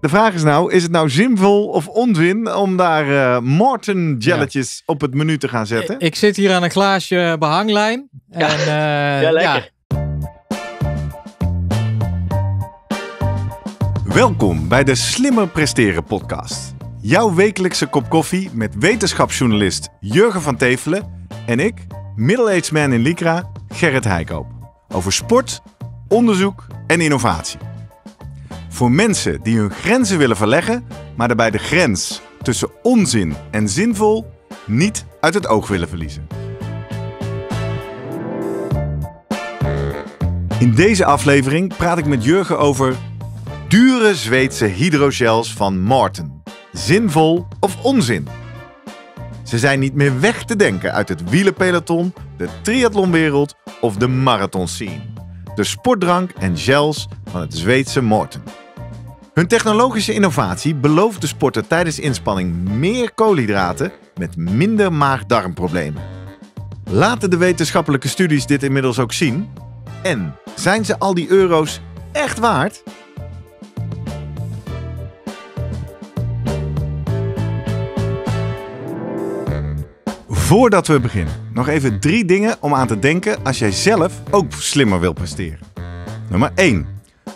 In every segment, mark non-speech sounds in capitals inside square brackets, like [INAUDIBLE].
De vraag is nou, is het nou zinvol of onzin om daar uh, Morten jelletjes op het menu te gaan zetten? Ik, zit hier aan een glaasje behanglijn. En, eh, [LAUGHS] ja. ja, lekker. Welkom bij de Slimmer Presteren podcast. Jouw wekelijkse kop koffie met wetenschapsjournalist Jurgen van Tevelen en ik, middle-aged man in Lycra, Gerrit Heikoop. Over sport, onderzoek en innovatie. Voor mensen die hun grenzen willen verleggen, maar daarbij de grens tussen onzin en zinvol niet uit het oog willen verliezen. In deze aflevering praat ik met Jurgen over dure Zweedse hydrogels van Morten. Zinvol of onzin? Ze zijn niet meer weg te denken uit het wielenpeloton, de triathlonwereld of de marathonscene. De sportdrank en gels van het Zweedse Morten. Hun technologische innovatie belooft de sporter tijdens inspanning meer koolhydraten met minder maag-darmproblemen. Laten de wetenschappelijke studies dit inmiddels ook zien? En zijn ze al die euro's echt waard? Voordat we beginnen, nog even drie dingen om aan te denken als jij zelf ook slimmer wil presteren. Nummer 1.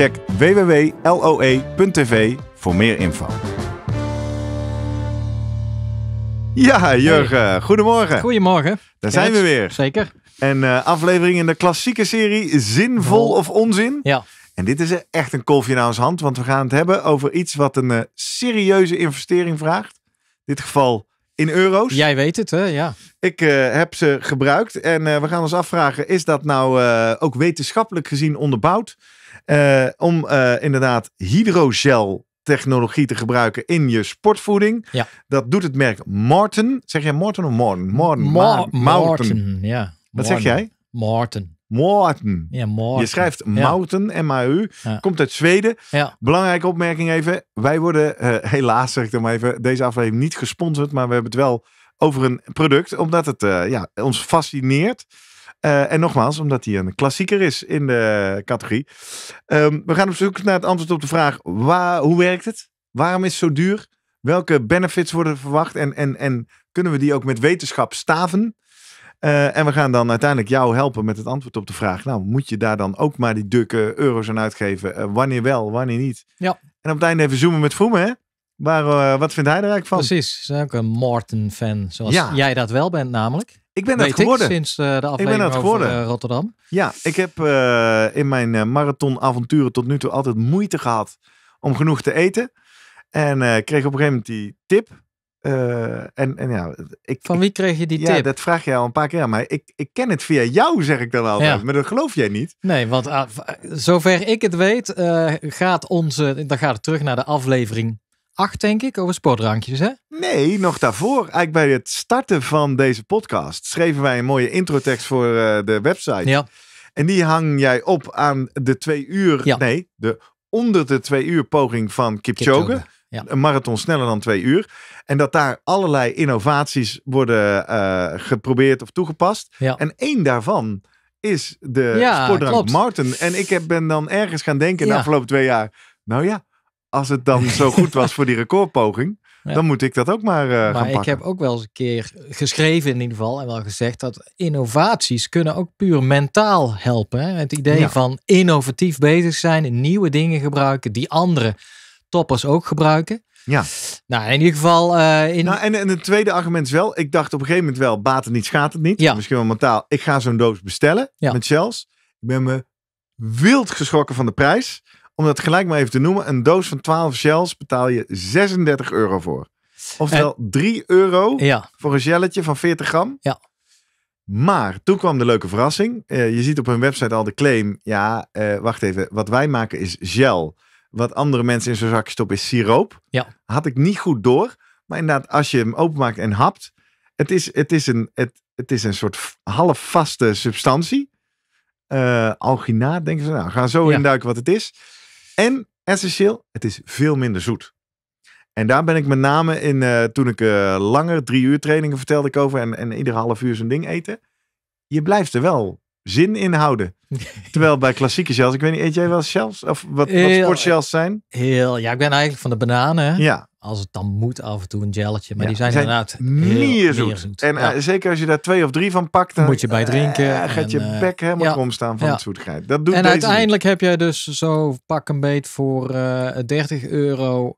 Check www.loe.tv voor meer info. Ja, Jurgen, goedemorgen. Goedemorgen. Daar zijn we weer. Zeker. En eh, aflevering in de klassieke serie Zinvol of Onzin. Ja. En dit is echt een kolfje naar ons hand, want we gaan het hebben over iets wat een eh, serieuze investering vraagt. In dit geval in euro's. Jij weet het, hè? Ja. Ik eh, heb ze gebruikt en we gaan ons afvragen: is dat nou ook wetenschappelijk gezien onderbouwd? Eh, om eh, inderdaad hydrogel technologie te gebruiken in je sportvoeding. Ja. Dat doet het merk Morten. Zeg jij Morten of Morten? Morten. ja. Wat zeg jij? Morten. Morten. Ja, Morten. Je schrijft Mouten, ja. M-A-U. Komt uit Zweden. Ja. Belangrijke opmerking even. Wij worden, eh, helaas zeg ik dan maar even, deze aflevering niet gesponsord. Maar we hebben het wel over een product. Omdat het ja, ons fascineert. Eh, en nogmaals, omdat hij een klassieker is in de categorie. Ehm, we gaan op zoek naar het antwoord op de vraag: waar, hoe werkt het? Waarom is het zo duur? Welke benefits worden verwacht? En, en, en kunnen we die ook met wetenschap staven? Eh, en we gaan dan uiteindelijk jou helpen met het antwoord op de vraag. Nou, moet je daar dan ook maar die dukke euro's aan uitgeven? Eh, wanneer wel, wanneer niet? Ja. En op het einde even zoomen met Vroemen, hè? Waar, wat vindt hij er eigenlijk van? Precies, is ook een Morten-fan, zoals jij dat wel bent namelijk. Ik ben dat geworden. Ik, sinds eh, de aflevering ik ben dat geworden. Eh, Rotterdam. Ja, ik heb eh, in mijn marathonavonturen tot nu toe altijd moeite gehad om genoeg te eten. En kreeg op een gegeven moment die tip. en, en ja, ik, Van wie kreeg je die tip? Ja, dat vraag je al een paar keer aan mij. Ik, ik ken het via jou, zeg ik dan altijd. Ja. Maar dat geloof jij niet. Nee, want ah, zover ik het weet, gaat onze... Dan gaat het terug naar de aflevering acht, denk ik, over sportrankjes, hè? Nee, nog daarvoor. Eigenlijk bij het starten van deze podcast schreven wij een mooie introtekst voor eh, de website. Ja. En die hang jij op aan de twee uur, nee, de onder de twee uur poging van Kipchoge. Een marathon sneller dan twee uur. En dat daar allerlei innovaties worden eh, geprobeerd of toegepast. Ja. En één daarvan is de ja, sportdrank Martin. En ik heb, ben dan ergens gaan denken de afgelopen twee jaar. Nou ja, als het dan zo goed was voor die recordpoging, [LAUGHS] dan moet ik dat ook maar, eh, maar gaan pakken. ik heb ook wel eens een keer geschreven in ieder geval en wel gezegd dat innovaties kunnen ook puur mentaal helpen. Hè? Het idee van innovatief bezig zijn, nieuwe dingen gebruiken die andere toppers ook gebruiken. Ja. Nou, in ieder geval. Eh, in... Nou, en, en het tweede argument is wel, ik dacht op een gegeven moment wel, baten niet, schaadt het niet. Misschien wel mentaal. Ik ga zo'n doos bestellen met shells. Ik ben me wild geschrokken van de prijs om dat gelijk maar even te noemen, een doos van 12 shells betaal je 36 euro voor. Oftewel 3 eh, euro ja. voor een gelletje van 40 gram. Ja. Maar toen kwam de leuke verrassing. Eh, je ziet op hun website al de claim. Ja, eh, wacht even. Wat wij maken is gel. Wat andere mensen in zo'n zakje stoppen is siroop. Ja. Had ik niet goed door. Maar inderdaad, als je hem openmaakt en hapt. Het is, het is, een, het, het is een soort halfvaste substantie. Uh, alginaat, denken ze. Nou, gaan zo induiken wat het is. En essentieel, het is veel minder zoet. En daar ben ik met name in, eh, toen ik uh, langer, drie uur trainingen vertelde ik over en, en ieder half uur zo'n ding eten. Je blijft er wel zin in houden. [LAUGHS] Terwijl bij klassieke shells, ik weet niet, eet jij wel zelfs Of wat, heel, wat eh, zijn? Heel, ja, ik ben eigenlijk van de bananen. Ja, als het dan moet, af en toe een gelletje. Maar die zijn, inderdaad meer zoet. En eh, zeker als je daar twee of drie van pakt, dan moet je bij eh, drinken. Uh, gaat je eh, bek helemaal omstaan van het zoetigheid. Dat doet en uiteindelijk heb jij dus zo pak een beet voor 30 euro.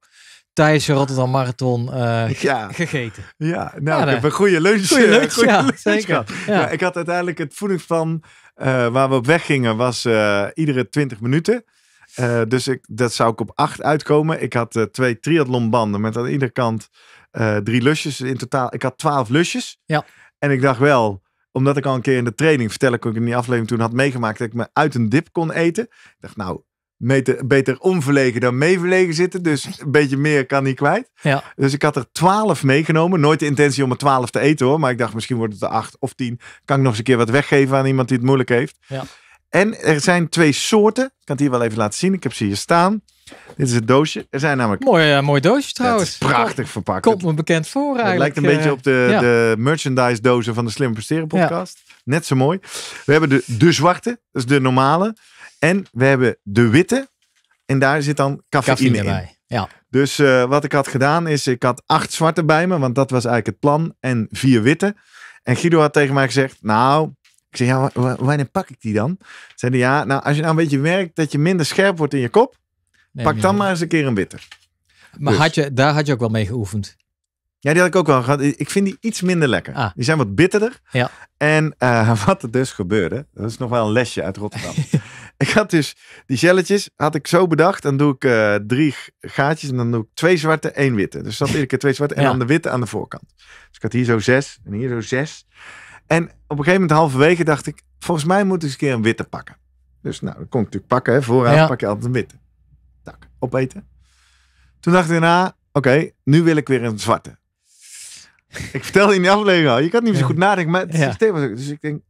je Rotterdam Marathon [LAUGHS] ja. gegeten. Ja, nou, ja, ik een goede lunch. Goede goede lunch zeker. Ja. ik had uiteindelijk het voedingsplan uh, waar we op weg gingen was iedere 20 minuten. Eh, dus ik, dat zou ik op acht uitkomen. Ik had eh, twee triathlonbanden met aan iedere kant eh, drie lusjes. In totaal, ik had twaalf lusjes. Ja. En ik dacht wel, omdat ik al een keer in de training, vertel ik in die aflevering toen had meegemaakt, dat ik me uit een dip kon eten. Ik dacht nou, beter onverlegen dan meeverlegen zitten. Dus een beetje meer kan niet kwijt. Ja. Dus ik had er twaalf meegenomen. Nooit de intentie om er twaalf te eten hoor. Maar ik dacht misschien wordt het er acht of tien. Kan ik nog eens een keer wat weggeven aan iemand die het moeilijk heeft. Ja. En er zijn twee soorten. Ik kan het hier wel even laten zien. Ik heb ze hier staan. Dit is het doosje. Er zijn namelijk... Mooi, ja, eh, mooi doosje trouwens. Ja, prachtig verpakt. Komt me bekend voor eigenlijk. Het lijkt een beetje eh, op de, de, merchandise dozen van de Slim Presteren podcast. Net zo mooi. We hebben de, de zwarte. Dat is de normale. En we hebben de witte. En daar zit dan cafeïne, in. Ja. Dus eh, wat ik had gedaan is, ik had acht zwarte bij me. Want dat was eigenlijk het plan. En vier witte. En Guido had tegen mij gezegd, nou, ik zei, ja, wanneer pak ik die dan? Zeiden, ja, nou, als je nou een beetje merkt dat je minder scherp wordt in je kop, pak dan maar eens een keer een witte. Maar dus. had je, daar had je ook wel mee geoefend? Ja, die had ik ook wel gehad. Ik vind die iets minder lekker. Ah. Die zijn wat bitterder. Ja. En eh, [LAUGHS] wat er dus gebeurde, dat is nog wel een lesje uit Rotterdam. [LAUGHS] ik had dus die gelletjes had ik zo bedacht. Dan doe ik eh, drie gaatjes en dan doe ik twee zwarte, één witte. Dus dat iedere keer twee zwarte en dan de witte aan de voorkant. Dus ik had hier zo zes en hier zo zes. En op een gegeven moment halverwege dacht ik, volgens mij moet ik eens een keer een witte pakken. Dus nou, dat kon ik natuurlijk pakken. Hè. Vooraan pak je altijd een witte. Tak, opeten. Toen dacht ik daarna, oké, nu wil ik weer een zwarte. [LAUGHS] ik vertelde in die aflevering al, je kan niet zo goed nadenken, maar het systeem Dus ik denk,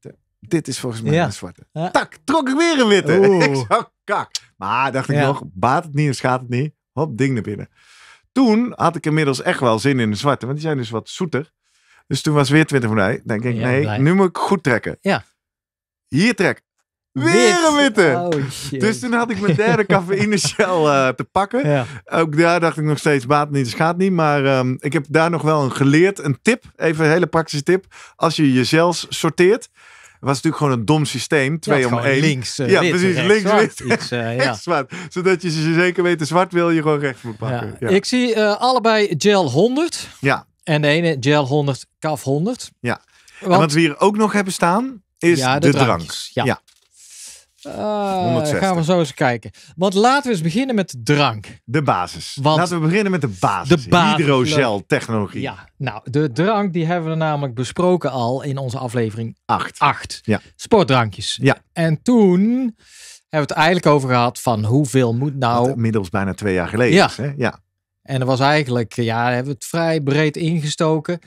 eh, dit is volgens mij een zwarte. Tak, trok ik weer een witte. [LAUGHS] Oeh. kak. Maar dacht ik nog, baat het niet of schaadt het niet. Hop, ding naar binnen. Toen had ik inmiddels echt wel zin in een zwarte, want die zijn dus wat zoeter. Dus toen was weer 20 voor mij. Denk ik, nee, nu moet ik goed trekken. Ja. Hier trek. Weer een witte. Oh, dus toen had ik mijn derde cafeïne shell [LAUGHS] eh, te pakken. Ja. Ook daar dacht ik nog steeds, baat niet, gaat niet. Maar ehm, ik heb daar nog wel een geleerd, een tip. Even een hele praktische tip. Als je jezelf sorteert. was natuurlijk gewoon een dom systeem. Twee om één. Links, uh, ja, precies. links, wit. Eh, zwart. Zodat je ze zeker weet, zwart wil je gewoon rechts moet pakken. Ik zie allebei gel 100. Ja. En de ene gel 100, kaf 100. Ja. Want, en wat we hier ook nog hebben staan is de, drank. Ja. ja. Uh, gaan we zo eens kijken. Want laten we eens beginnen met drank. De basis. Want laten we beginnen met de basis. De Hydrogel technologie. Ja, nou, de drank die hebben we namelijk besproken al in onze aflevering 8. 8. Ja. Sportdrankjes. Ja. En toen hebben we het eigenlijk over gehad van hoeveel moet nou... Inmiddels bijna twee jaar geleden. Ja. Hè? ja. En dat was eigenlijk, ja, hebben we het vrij breed ingestoken.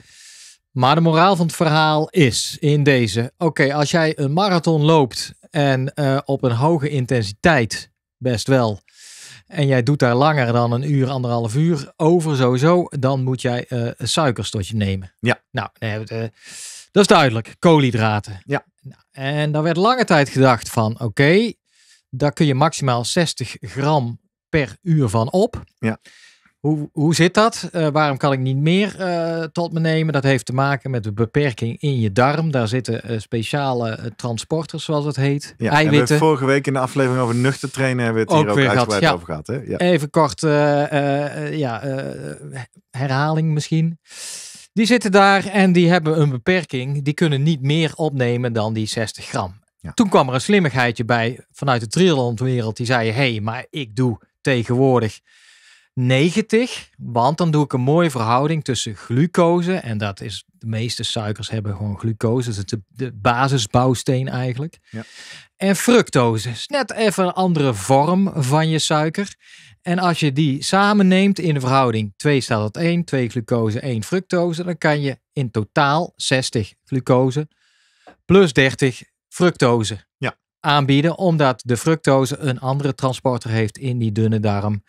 Maar de moraal van het verhaal is in deze: oké, als jij een marathon loopt en eh, op een hoge intensiteit, best wel, en jij doet daar langer dan een uur, anderhalf uur over sowieso, dan moet jij een eh, suikers nemen. Ja. Nou, nee, eh, dat is duidelijk. Koolhydraten. Ja. Nou, en daar werd lange tijd gedacht van, oké, daar kun je maximaal 60 gram per uur van op. Ja. Hoe, hoe zit dat? Eh, waarom kan ik niet meer eh, tot me nemen? Dat heeft te maken met de beperking in je darm. Daar zitten eh, speciale transporters, zoals het heet. Ja, eiwitten. We vorige week in de aflevering over nuchter trainen hebben we het hier ook uitgebreid over gehad. Hè? Ja. Even kort ja, herhaling misschien. Die zitten daar en die hebben een beperking. Die kunnen niet meer opnemen dan die 60 gram. Toen kwam er een slimmigheidje bij vanuit de triathlonwereld. Die zei, hé, hey, maar ik doe tegenwoordig 90, want dan doe ik een mooie verhouding tussen glucose en dat is de meeste suikers hebben gewoon glucose, dat is de, basisbouwsteen eigenlijk. Ja. En fructose is net even een andere vorm van je suiker. En als je die samen neemt in de verhouding 2 staat tot 1, 2 glucose, 1 fructose, dan kan je in totaal 60 glucose plus 30 fructose ja. aanbieden, omdat de fructose een andere transporter heeft in die dunne darm.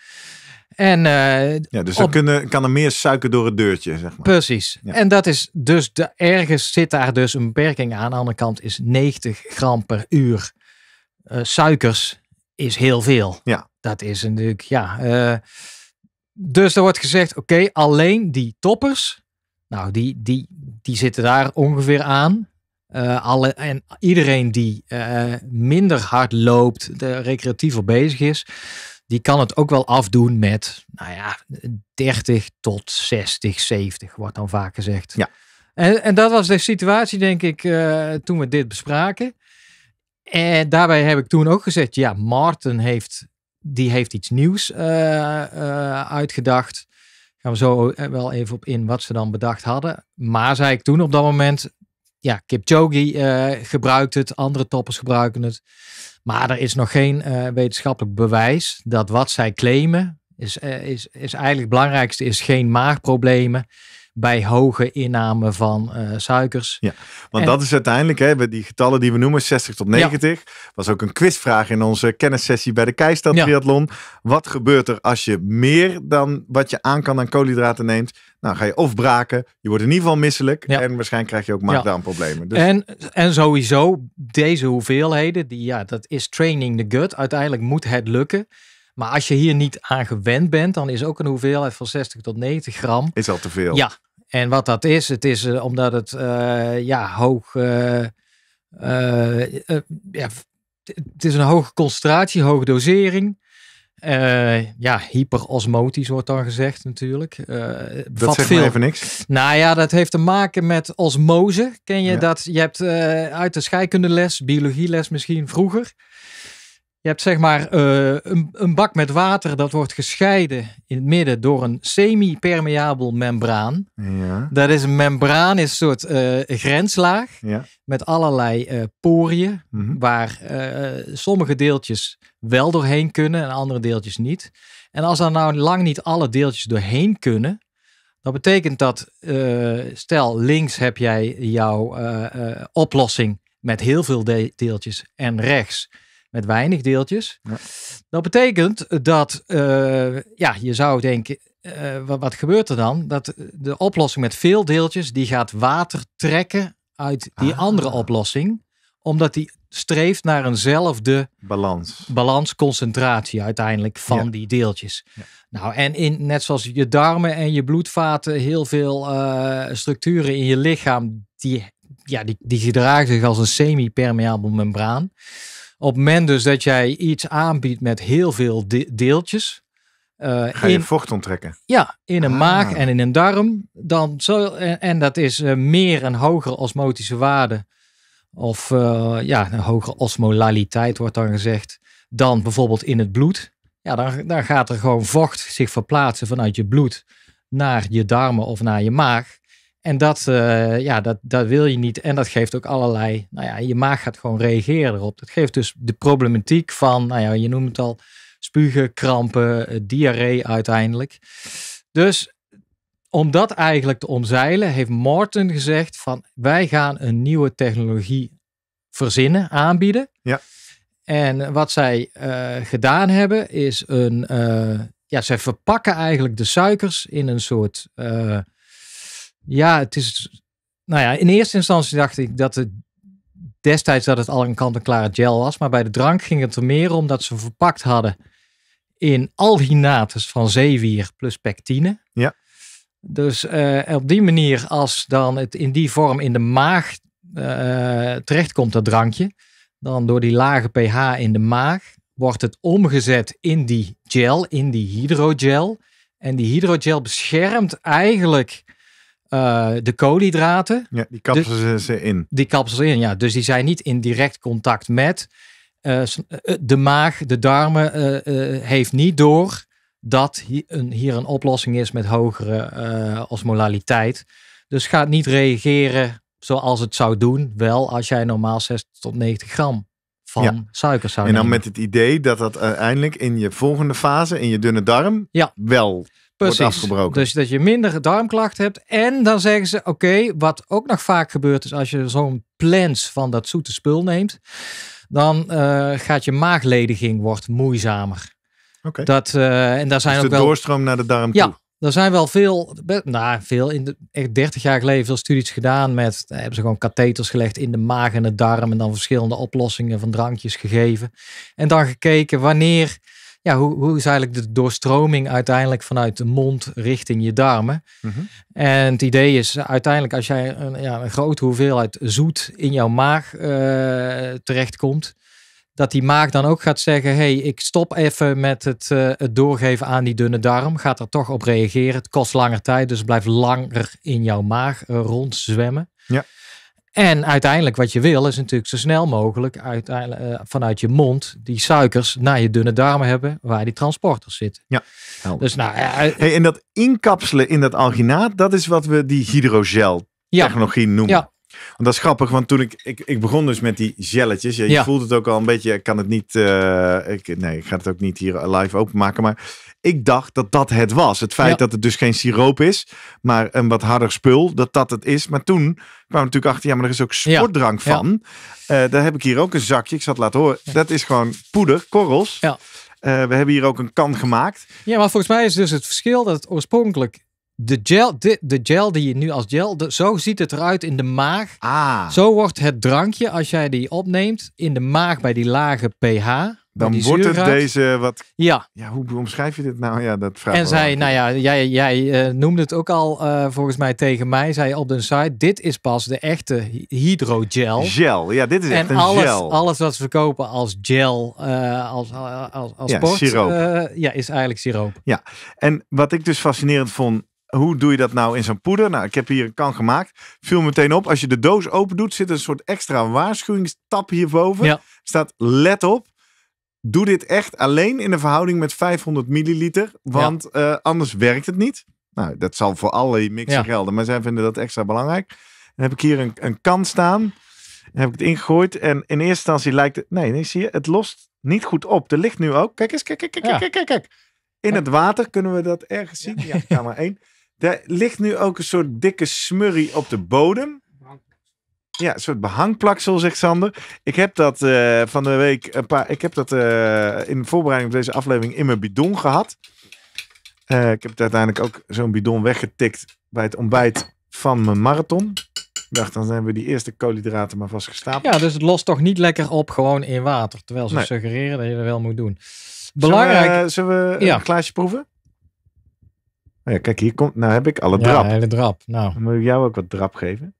En, eh, ja, dus op... dan kunnen, kan er meer suiker door het deurtje, zeg maar. Precies. En dat is dus, de, ergens zit daar dus een beperking aan. Aan de andere kant is 90 gram per uur eh, suikers is heel veel. Ja. Dat is natuurlijk, ja. Eh, dus er wordt gezegd, oké, alleen die toppers, nou, die, die, die zitten daar ongeveer aan. alle, en iedereen die minder hard loopt, de recreatiever bezig is, die kan het ook wel afdoen met, nou ja, 30 tot 60, 70 wordt dan vaak gezegd. Ja. En, en dat was de situatie, denk ik, eh, toen we dit bespraken. En daarbij heb ik toen ook gezegd, ja, Martin heeft, die heeft iets nieuws eh, eh, uitgedacht. Gaan we zo wel even op in wat ze dan bedacht hadden. Maar zei ik toen op dat moment, ja, Kipchoge uh, gebruikt het, andere toppers gebruiken het. Maar er is nog geen eh, wetenschappelijk bewijs dat wat zij claimen, is, eh, is, is eigenlijk het belangrijkste, is geen maagproblemen, bij hoge inname van eh, suikers. Ja, want dat is uiteindelijk, hè, die getallen die we noemen, 60 tot 90, was ook een quizvraag in onze kennissessie bij de Keistad ja. Wat gebeurt er als je meer dan wat je aan kan aan koolhydraten neemt? Nou, ga je of braken, je wordt in ieder geval misselijk en waarschijnlijk krijg je ook maagdarmproblemen. Dus... En, en sowieso, deze hoeveelheden, die, ja, dat is training the gut. Uiteindelijk moet het lukken. Maar als je hier niet aan gewend bent, dan is ook een hoeveelheid van 60 tot 90 gram. Is al te veel. Ja. En wat dat is, het is eh, omdat het eh, ja, hoog. Eh, het is een hoge concentratie, hoge dosering. ja, hyperosmotisch wordt dan gezegd natuurlijk. dat zegt veel... even niks. Nou ja, dat heeft te maken met osmose. Ken je dat? Je hebt uit de scheikundeles, biologieles misschien vroeger je hebt zeg maar eh, een, een, bak met water dat wordt gescheiden in het midden door een semi-permeabel membraan. Ja. Dat is een membraan, is een soort eh, grenslaag ja. met allerlei eh, poriën, mhm. waar sommige deeltjes wel doorheen kunnen en andere deeltjes niet. En als dan nou lang niet alle deeltjes doorheen kunnen, dan betekent dat, stel links heb jij jouw oplossing met heel veel de deeltjes en rechts met weinig deeltjes. Dat betekent dat, eh, ja, je zou denken, eh, wat, gebeurt er dan? Dat eh, de oplossing met veel deeltjes, die gaat water trekken uit die ah. andere oplossing. Omdat die streeft naar eenzelfde balans, balans concentratie uiteindelijk van die deeltjes. Nou, en in, net zoals je darmen en je bloedvaten, heel veel structuren in je lichaam, die, ja, die, die gedragen zich als een semi-permeabel membraan op het moment dus dat jij iets aanbiedt met heel veel deeltjes. Eh, Ga je vocht onttrekken? Ja, in een ah. maag en in een darm. Dan zo, en, dat is eh, meer een hogere osmotische waarde. Of eh, ja, een hogere osmolaliteit wordt dan gezegd. Dan bijvoorbeeld in het bloed. Ja, dan, dan gaat er gewoon vocht zich verplaatsen vanuit je bloed naar je darmen of naar je maag. En dat, eh, ja, dat, dat wil je niet. En dat geeft ook allerlei, nou ja, je maag gaat gewoon reageren erop. Dat geeft dus de problematiek van, nou ja, je noemt het al, spugen, krampen, eh, diarree uiteindelijk. Dus om dat eigenlijk te omzeilen, heeft Morten gezegd van, wij gaan een nieuwe technologie verzinnen, aanbieden. Ja. En wat zij eh, gedaan hebben, is een, ja, zij verpakken eigenlijk de suikers in een soort ja, het is. Nou ja, in eerste instantie dacht ik dat het destijds dat het al een kant-en-klare gel was. Maar bij de drank ging het er meer om dat ze verpakt hadden in alginates van zeewier plus pectine. Ja. Dus eh, op die manier, als dan het in die vorm in de maag eh, terechtkomt, dat drankje, dan door die lage pH in de maag wordt het omgezet in die gel, in die hydrogel. En die hydrogel beschermt eigenlijk eh, de koolhydraten. Ja, die kapselen dus ze in. Die kapselen ze in, ja. Dus die zijn niet in direct contact met. Eh, eh, de maag, de darmen heeft niet door dat hier een, oplossing is met hogere osmolaliteit. Dus gaat niet reageren zoals het zou doen, wel als jij normaal 60 tot 90 gram van suiker zou En dan met het idee dat dat uiteindelijk in je volgende fase, in je dunne darm, ja. wel wordt afgebroken. Dus dat je minder darmklachten hebt. En dan zeggen ze, oké, wat ook nog vaak gebeurt is als je zo'n plans van dat zoete spul neemt, dan eh, gaat je maaglediging wordt moeizamer. Oké. Dat, eh, en daar zijn dus ook de wel... doorstroom naar de darm ja, Er zijn wel veel, nou veel, in de, echt 30 jaar geleden veel studies gedaan met, eh, hebben ze gewoon katheters gelegd in de maag en de darm en dan verschillende oplossingen van drankjes gegeven. En dan gekeken wanneer ja, hoe, hoe is eigenlijk de doorstroming uiteindelijk vanuit de mond richting je darmen? Mhm. En het idee is uiteindelijk als jij een, ja, een grote hoeveelheid zoet in jouw maag uh, terechtkomt, dat die maag dan ook gaat zeggen: hey, ik stop even met het, eh, het doorgeven aan die dunne darm. Gaat er toch op reageren. Het kost langer tijd, dus blijf langer in jouw maag eh, rondzwemmen. Ja. En uiteindelijk wat je wil is natuurlijk zo snel mogelijk uiteindelijk, eh, vanuit je mond die suikers naar je dunne darmen hebben waar die transporters zitten. Ja. Dus nou, eh, eh, hey, en dat inkapselen in dat alginaat, dat is wat we die hydrogel technologie noemen. Ja. Want dat is grappig, want toen ik, ik, ik begon dus met die gelletjes. Ja, je voelt het ook al een beetje, ik kan het niet, ik, nee, ik ga het ook niet hier live openmaken. Maar ik dacht dat dat het was. Het feit dat het dus geen siroop is, maar een wat harder spul, dat dat het is. Maar toen kwam natuurlijk achter, ja, maar er is ook sportdrank van. Eh, daar heb ik hier ook een zakje, ik zat laten horen. Dat is gewoon poeder, korrels. Ja. Eh, we hebben hier ook een kan gemaakt. Ja, maar volgens mij is dus het verschil dat het oorspronkelijk de gel, de, de gel die je nu als gel, zo ziet het eruit in de maag. Ah. Zo wordt het drankje, als jij die opneemt, in de maag bij die lage pH dan wordt het deze wat. Ja. ja. Hoe omschrijf je dit nou? Ja, dat vraag En zij, nou ja, jij, jij eh, noemde het ook al eh, volgens mij tegen mij. Zei op de site: Dit is pas de echte hydrogel. Gel, ja, dit is en echt een alles, gel. Alles wat ze verkopen als gel, uh, als, als, als ja, siroop. ja, is eigenlijk siroop. Ja, en wat ik dus fascinerend vond hoe doe je dat nou in zo'n poeder? Nou, ik heb hier een kan gemaakt. Viel meteen op. Als je de doos open doet, zit een soort extra waarschuwingstap hierboven. Ja. Staat let op doe dit echt alleen in de verhouding met 500 milliliter. Want eh, anders werkt het niet. Nou, dat zal voor alle mixen gelden. Maar zij vinden dat extra belangrijk. Dan heb ik hier een, een kan staan. Dan heb ik het ingegooid. En in eerste instantie lijkt het... Nee, nee, zie je? Het lost niet goed op. Er ligt nu ook... Kijk eens, kijk, kijk, kijk, kijk, kijk, kijk. In het water kunnen we dat ergens zien. Ja, kamer [LAUGHS] 1. Er ligt nu ook een soort dikke smurrie op de bodem. Ja, een soort behangplaksel, zegt Sander. Ik heb dat eh, van de week een paar. Ik heb dat eh, in voorbereiding op deze aflevering in mijn bidon gehad. Eh, ik heb uiteindelijk ook zo'n bidon weggetikt bij het ontbijt van mijn marathon. Ik dacht, dan zijn we die eerste koolhydraten maar vastgestapeld. Ja, dus het lost toch niet lekker op gewoon in water. Terwijl ze suggereren dat je dat wel moet doen. Belangrijk. Zullen we, we ja. een glaasje proeven? Oh ja, kijk, hier komt. Nou heb ik alle drap. Ja, hele drap. Nou. Dan moet ik jou ook wat drap geven.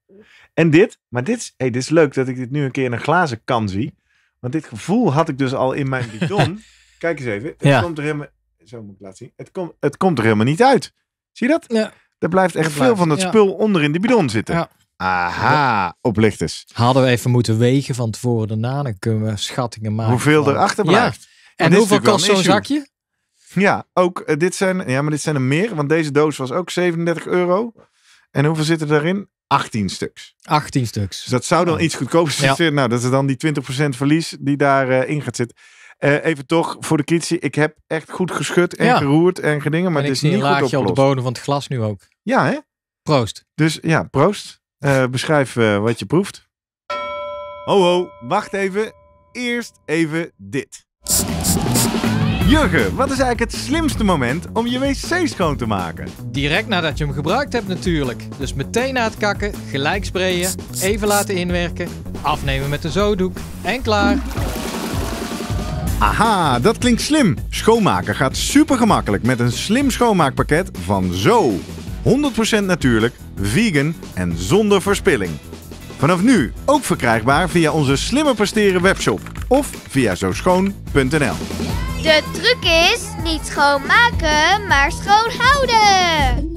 En dit, maar dit is, hey, dit is leuk dat ik dit nu een keer in een glazen kan zie. Want dit gevoel had ik dus al in mijn bidon. [LAUGHS] Kijk eens even. Het komt er helemaal. Zo moet ik laten zien. Het, komt, het komt er helemaal niet uit. Zie je dat? Ja. Er blijft echt veel van dat spul onder in de bidon zitten. Ja. Aha, oplichters. Hadden we even moeten wegen van tevoren daarna, dan kunnen we schattingen maken. Hoeveel van... erachter blijft. En, hoeveel kost zo'n zakje? Ja, ook eh, dit zijn, ja, maar dit zijn er meer, want deze doos was ook 37 euro. En hoeveel zitten daarin? 18 stuks. 18 stuks. Dus dat zou dan iets goedkoper zijn. Nou, dat is dan die 20% verlies die daarin eh, in gaat zitten. Eh, even toch voor de kritie. Ik heb echt goed geschud en geroerd en gedingen. Maar het is niet een laagje goed op de bodem van het glas nu ook. Ja, hè? Proost. Dus ja, proost. Eh, beschrijf wat je proeft. Ho, ho, wacht even. Eerst even dit. Jurgen, wat is eigenlijk het slimste moment om je wc schoon te maken? Direct nadat je hem gebruikt hebt natuurlijk. Dus meteen na het kakken, gelijk sprayen, even laten inwerken, afnemen met een zoodoek en klaar. Aha, dat klinkt slim. Schoonmaken gaat super gemakkelijk met een slim schoonmaakpakket van Zo. 100% natuurlijk, vegan en zonder verspilling. Vanaf nu ook verkrijgbaar via onze slimme Presteren webshop of via zooschoon.nl. De truc is niet schoonmaken, maar schoonhouden.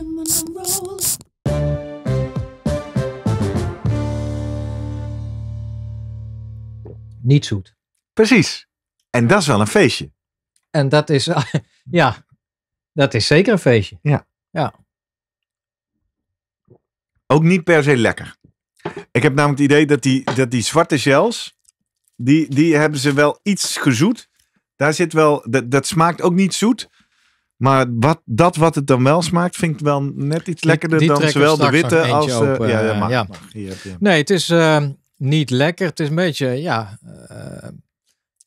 Niet zoet. Precies. En dat is wel een feestje. En dat is, [LAUGHS] ja, dat is zeker een feestje. Ja. ja. Ook niet per se lekker. Ik heb namelijk het idee dat die, dat die zwarte gels, die, die hebben ze wel iets gezoet. Daar zit wel, dat, dat smaakt ook niet zoet. Maar wat, dat wat het dan wel smaakt, vind ik wel net iets lekkerder dan zowel de witte als... ja, ja, eh, Nee, het is ehm, niet lekker. Het is een beetje, ja... Eh,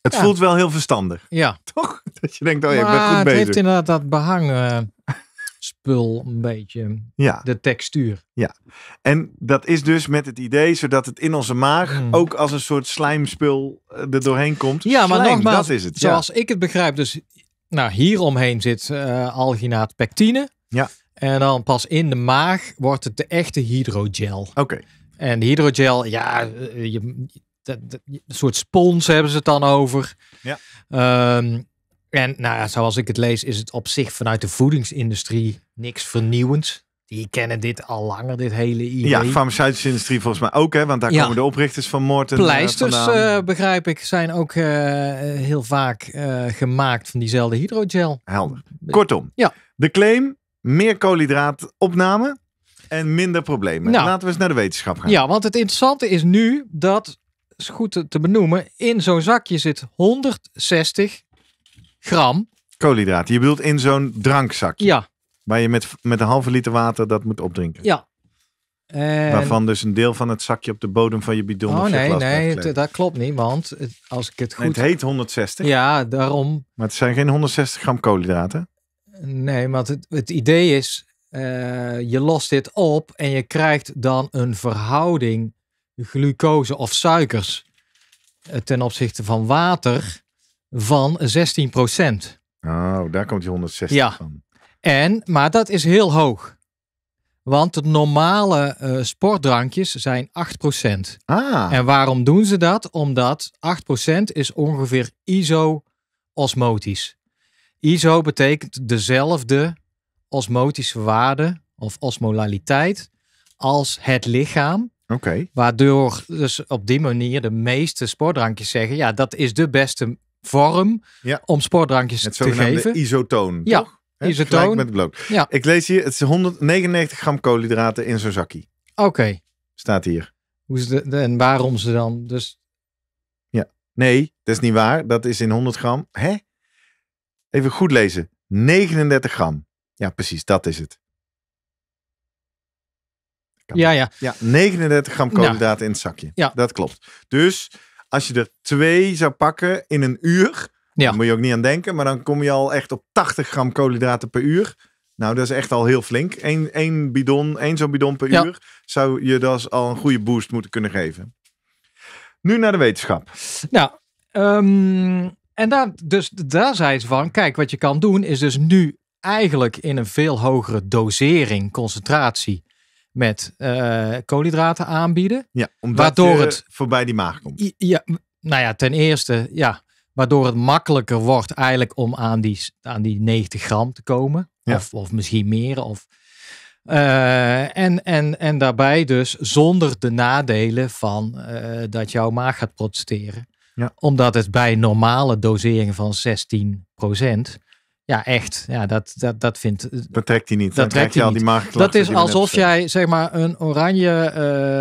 het voelt wel heel verstandig. Ja. [LAUGHS] Toch? Dat je denkt, oh ja, ik ben goed bezig. bezig. het heeft inderdaad dat behang... Eh, een beetje. Ja. De textuur. Ja. En dat is dus met het idee, zodat het in onze maag hmm. ook als een soort slijmspul eh, er doorheen komt. Ja, maar Slijm, dat is het. zoals ik het begrijp, dus nou, hieromheen zit eh, alginaat pectine. Ja. En dan pas in de maag wordt het de echte hydrogel. Oké. Okay. En hydrogel, ja, eh, je, een soort spons hebben ze het dan over. Ja. Ehm, en nou ja, zoals ik het lees, is het op zich vanuit de voedingsindustrie niks vernieuwends. Die kennen dit al langer, dit hele idee. Ja, de farmaceutische industrie volgens mij ook, hè? Want daar komen de oprichters van Morten eh, Pleisters, eh, begrijp ik, zijn ook eh, heel vaak gemaakt van diezelfde hydrogel. Helder. Kortom, ja. de claim, meer koolhydraatopname en minder problemen. Nou, Laten we eens naar de wetenschap gaan. Ja, want het interessante is nu dat, goed te benoemen, in zo'n zakje zit 160 gram. Koolhydraten. Je bedoelt in zo'n drankzakje. Ja. Waar je met, met een halve liter water dat moet opdrinken. Ja. Waarvan dus een deel van het zakje op de bodem van je bidon oh, nee, nee, dat klopt niet, want als ik het goed... het heet 160. Ja, daarom... Maar het zijn geen 160 gram koolhydraten. Nee, want het, het idee is, eh, je lost dit op en je krijgt dan een verhouding glucose of suikers eh, ten opzichte van water van 16 procent. Oh, daar komt die 160 ja. van. En, maar dat is heel hoog. Want de normale eh, sportdrankjes zijn 8%. Ah. En waarom doen ze dat? Omdat 8% is ongeveer iso-osmotisch. ISO betekent dezelfde osmotische waarde of osmolaliteit als het lichaam. Oké. Waardoor dus op die manier de meeste sportdrankjes zeggen, ja, dat is de beste vorm om sportdrankjes te geven. isotoon. Ja, toch? isotoon. met bloot. Ik lees hier, het is 199 gram koolhydraten in zo'n zakje. Oké. Staat hier. Hoe de, en waarom ze dan? Dus... Ja, nee, dat is niet waar. Dat is in 100 gram. Hè? Even goed lezen. 39 gram. Ja, precies, dat is het. Ja, ja. ja, 39 gram koolhydraten in het zakje. Ja. Dat klopt. Dus als je er twee zou pakken in een uur, moet je ook niet aan denken, maar dan kom je al echt op 80 gram koolhydraten per uur. Nou, dat is echt al heel flink. Eén één bidon, één zo'n bidon per uur zou je dus al een goede boost moeten kunnen geven. Nu naar de wetenschap. Nou, um, en daar, dus, daar zei ze van, kijk, wat je kan doen is dus nu eigenlijk in een veel hogere dosering, concentratie, met eh, koolhydraten aanbieden. Ja, omdat waardoor het voorbij die maag komt. Ja, nou ja, ten eerste, ja, waardoor het makkelijker wordt eigenlijk om aan die, aan die 90 gram te komen. Of, of misschien meer. Of, eh, en, en, en daarbij dus zonder de nadelen van eh, dat jouw maag gaat protesteren. Ja. Omdat het bij normale dosering van 16 procent ja, echt. Ja, dat, dat, dat vindt. Dat trekt hij niet. Dat trekt hij al die markt. dat is alsof jij zeg maar een oranje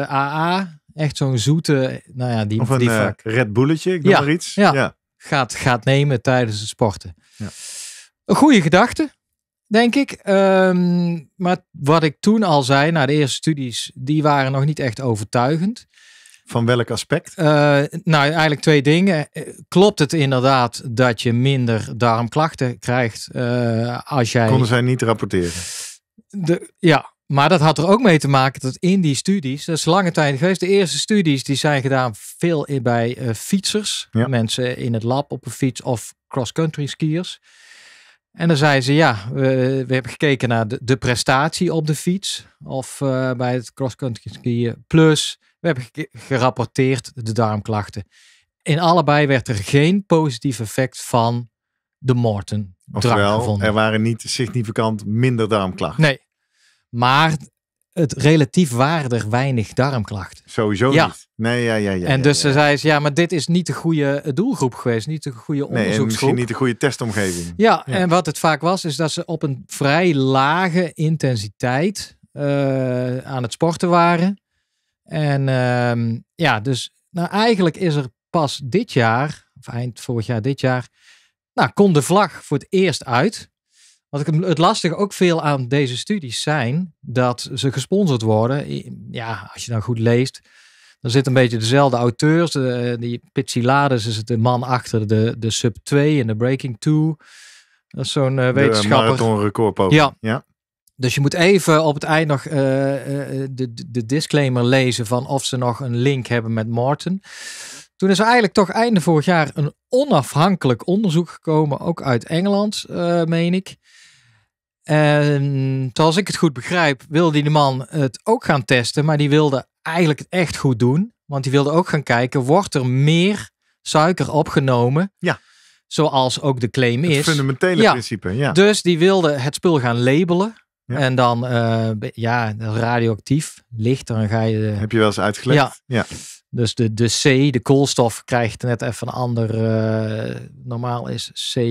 AA, eh, echt zo'n zoete, nou ja, die. Of een die eh, Red Bulletje, ik noem ja, iets. Ja. Gaat, gaat nemen tijdens het sporten. Ja. Een goede gedachte, denk ik. Ehm, maar wat ik toen al zei, na nou, de eerste studies, die waren nog niet echt overtuigend. Van welk aspect? Eh, nou, eigenlijk twee dingen. Eh, klopt het inderdaad dat je minder darmklachten krijgt uh, als jij. Konden zij niet rapporteren? De, ja, maar dat had er ook mee te maken dat in die studies, dat is lange tijd geweest, de eerste studies die zijn gedaan veel bij fietsers, mensen in het lab op een fiets of cross-country skiers. En dan zeiden ze, ja, we, we hebben gekeken naar de, prestatie op de fiets of bij het cross-country skiën, plus we hebben gerapporteerd de darmklachten. In allebei werd er geen positief effect van de Morten drank gevonden. er waren niet significant minder darmklachten. Nee, maar het relatief waren er weinig darmklachten. Sowieso ja. niet. Nee, ja, ja, ja. En dus ze zei ze, ja, maar dit is niet de goede doelgroep geweest. Niet de goede onderzoeksgroep. Nee, misschien niet de goede testomgeving. Ja, en wat het vaak was, is dat ze op een vrij lage intensiteit eh, aan het sporten waren. En ehm, ja, dus nou eigenlijk is er pas dit jaar, of eind vorig jaar dit jaar, nou, kon de vlag voor het eerst uit. Wat ik het lastige ook veel aan deze studies zijn, dat ze gesponsord worden. Ja, als je dan goed leest, dan zit een beetje dezelfde auteurs. De, die Pizzilades is de man achter de, de Sub 2 en de Breaking 2. Dat is zo'n uh, wetenschapper. De Ja. ja. Dus je moet even op het eind nog eh, eh, de, de disclaimer lezen van of ze nog een link hebben met Martin. Toen is er eigenlijk toch einde vorig jaar een onafhankelijk onderzoek gekomen, ook uit Engeland, uh, meen ik. En zoals ik het goed begrijp, wilde die man het ook gaan testen, maar die wilde eigenlijk het echt goed doen. Want die wilde ook gaan kijken, wordt er meer suiker opgenomen? Ja. Zoals ook de claim is. Het fundamentele principe, ja. Dus die wilde het spul gaan labelen. En dan, uh, ja, radioactief, licht, dan ga je... Heb je wel eens uitgelegd? Ja. ja. Dus de, de C, de koolstof, krijgt net even een ander... Eh, normaal is C6.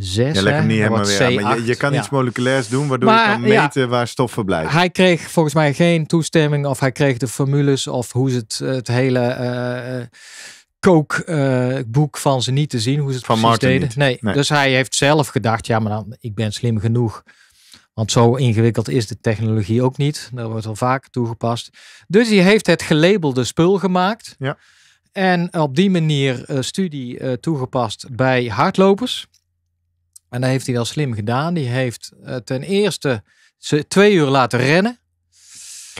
Ja, lekker niet helemaal weer maar je, kan iets moleculairs doen, waardoor je kan meten waar stoffen blijven. Hij kreeg volgens mij geen toestemming of hij kreeg de formules of hoe ze het, het hele... Eh, kookboek van ze niet te zien, hoe ze het van precies deden. nee, Dus hij heeft zelf gedacht, ja, maar dan, ik ben slim genoeg want zo ingewikkeld is de technologie ook niet. Daar wordt al vaker toegepast. Dus hij heeft het gelabelde spul gemaakt. Ja. En op die manier eh, studie eh, toegepast bij hardlopers. En dat heeft hij wel slim gedaan. Die heeft eh, ten eerste ze twee uur laten rennen.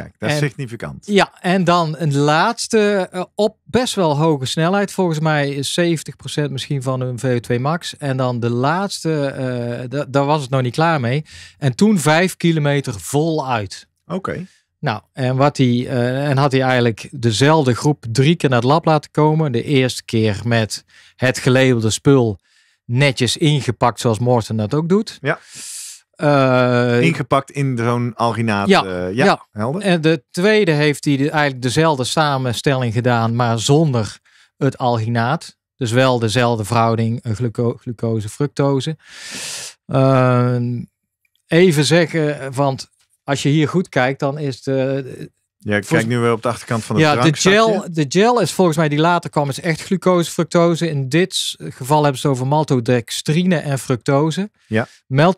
Kijk, dat is significant. Ja, en dan een laatste eh, op best wel hoge snelheid. Volgens mij is 70% misschien van hun VO2 max. En dan de laatste, eh, daar was het nog niet klaar mee. En toen 5 kilometer voluit. Oké. Nou, en, wat hij, eh, en had hij eigenlijk dezelfde groep drie keer naar het lab laten komen. De eerste keer met het gelabelde spul netjes ingepakt, zoals Morten dat ook doet. Ja. Uh, Ingepakt in zo'n alginaat. Ja, eh, ja, ja, helder. En de tweede heeft hij eigenlijk dezelfde samenstelling gedaan, maar zonder het alginaat. Dus wel dezelfde verhouding een glucose, fructose. Uh, even zeggen, want als je hier goed kijkt, dan is de, ja, ik kijk nu weer op de achterkant van de ja, de gel, de gel is volgens mij die later kwam, is echt glucose, fructose. In dit geval hebben ze het over maltodextrine en fructose. Ja.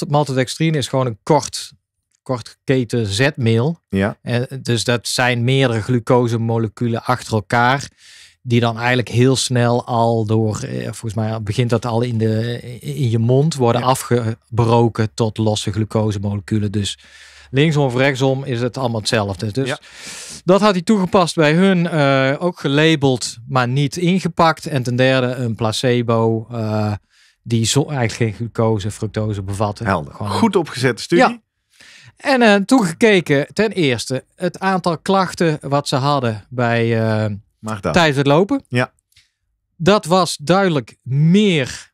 maltodextrine is gewoon een kort, kort keten zetmeel. Ja. En, dus dat zijn meerdere glucosemoleculen achter elkaar die dan eigenlijk heel snel al door, eh, volgens mij begint dat al in, de, in je mond, worden afgebroken tot losse glucosemoleculen. Dus linksom of rechtsom is het allemaal hetzelfde. Dus dat had hij toegepast bij hun, eh, ook gelabeld, maar niet ingepakt. En ten derde een placebo eh, die eigenlijk geen glucose, fructose bevatte. Helder. Gewoon... Goed opgezette studie. Ja. En uh, toegekeken ten eerste het aantal klachten wat ze hadden bij, tijdens het lopen. Ja. Dat was duidelijk meer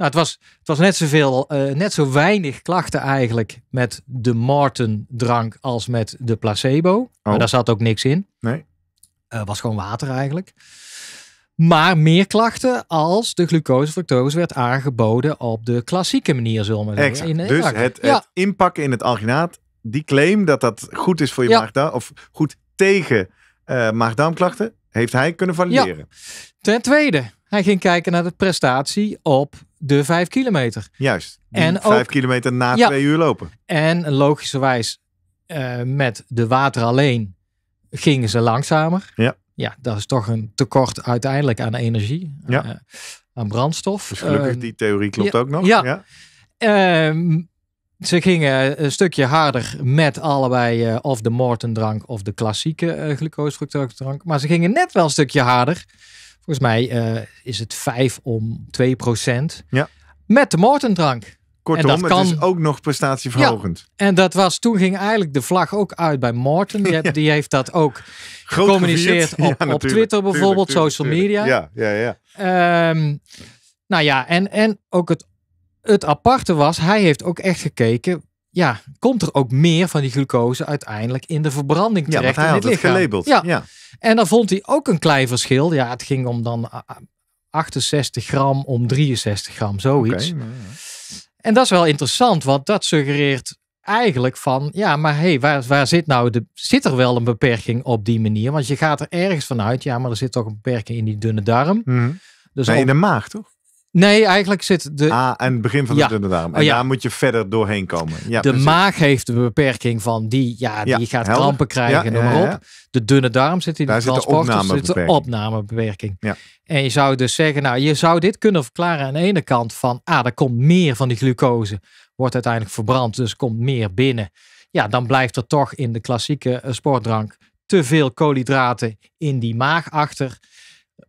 nou, het was, het was net, zoveel, eh, net zo weinig klachten eigenlijk met de Marten-drank als met de placebo. Maar oh. daar zat ook niks in. Nee. Eh, was gewoon water eigenlijk. Maar meer klachten als de glucose werd aangeboden op de klassieke manier, zullen we zeggen. In dus het, inpakken in het alginaat, die claim dat dat goed is voor je ja. maagdarm, of goed tegen uh, eh, maagdarmklachten, heeft hij kunnen valideren. Ten tweede, hij ging kijken naar de prestatie op de vijf kilometer. Juist. En vijf kilometer na twee uur lopen. En logischerwijs uh, met de water alleen gingen ze langzamer. Ja. Ja, dat is toch een tekort uiteindelijk aan energie, ja. Eh, aan brandstof. Dus gelukkig, ehm, die theorie klopt ook nog. Ja. Ehm, ze gingen een stukje harder met allebei eh, of de drank of de klassieke uh, drank. Maar ze gingen net wel een stukje harder Volgens mij eh, is het 5 om 2 procent. Ja. Met de Mortendrank. Kortom, dat het is ook nog prestatieverhogend. Ja, en dat was, toen ging eigenlijk de vlag ook uit bij Morten. Die, [LAUGHS] ja. die heeft dat ook Groot gecommuniceerd op, op Twitter bijvoorbeeld, social media. Ja, ja, ja. Ehm, nou ja, en, en ook het, het aparte was, hij heeft ook echt gekeken, ja, komt er ook meer van die glucose uiteindelijk in de verbranding terecht. Ja, want hij had het, gelabeld. Ja. En dan vond hij ook een klein verschil. Ja, het ging om dan 68 ah, ah, gram om 63 gram, zoiets. Nou en dat is wel interessant, want dat suggereert eigenlijk van, ja, maar hé, hey, waar, waar zit nou de, zit er wel een beperking op die manier? Want je gaat er ergens vanuit, ja, maar er zit toch een beperking in die dunne darm. Mm. Dus nee, in de maag, toch? Nee, eigenlijk zit de. Ah, en het begin van de dunne darm. Oh, en ja. daar moet je verder doorheen komen. Ja, de maag heeft de beperking van die, ja, die gaat helder. krampen krijgen, noem maar op. De dunne darm zit in daar de Daar zit de dus opnamebeperking. Ja. En je zou dus zeggen, nou, je zou dit kunnen verklaren aan de ene kant van, ah, er komt meer van die glucose, wordt uiteindelijk verbrand, dus komt meer binnen. Ja, dan blijft er toch in de klassieke eh, sportdrank te veel koolhydraten in die maag achter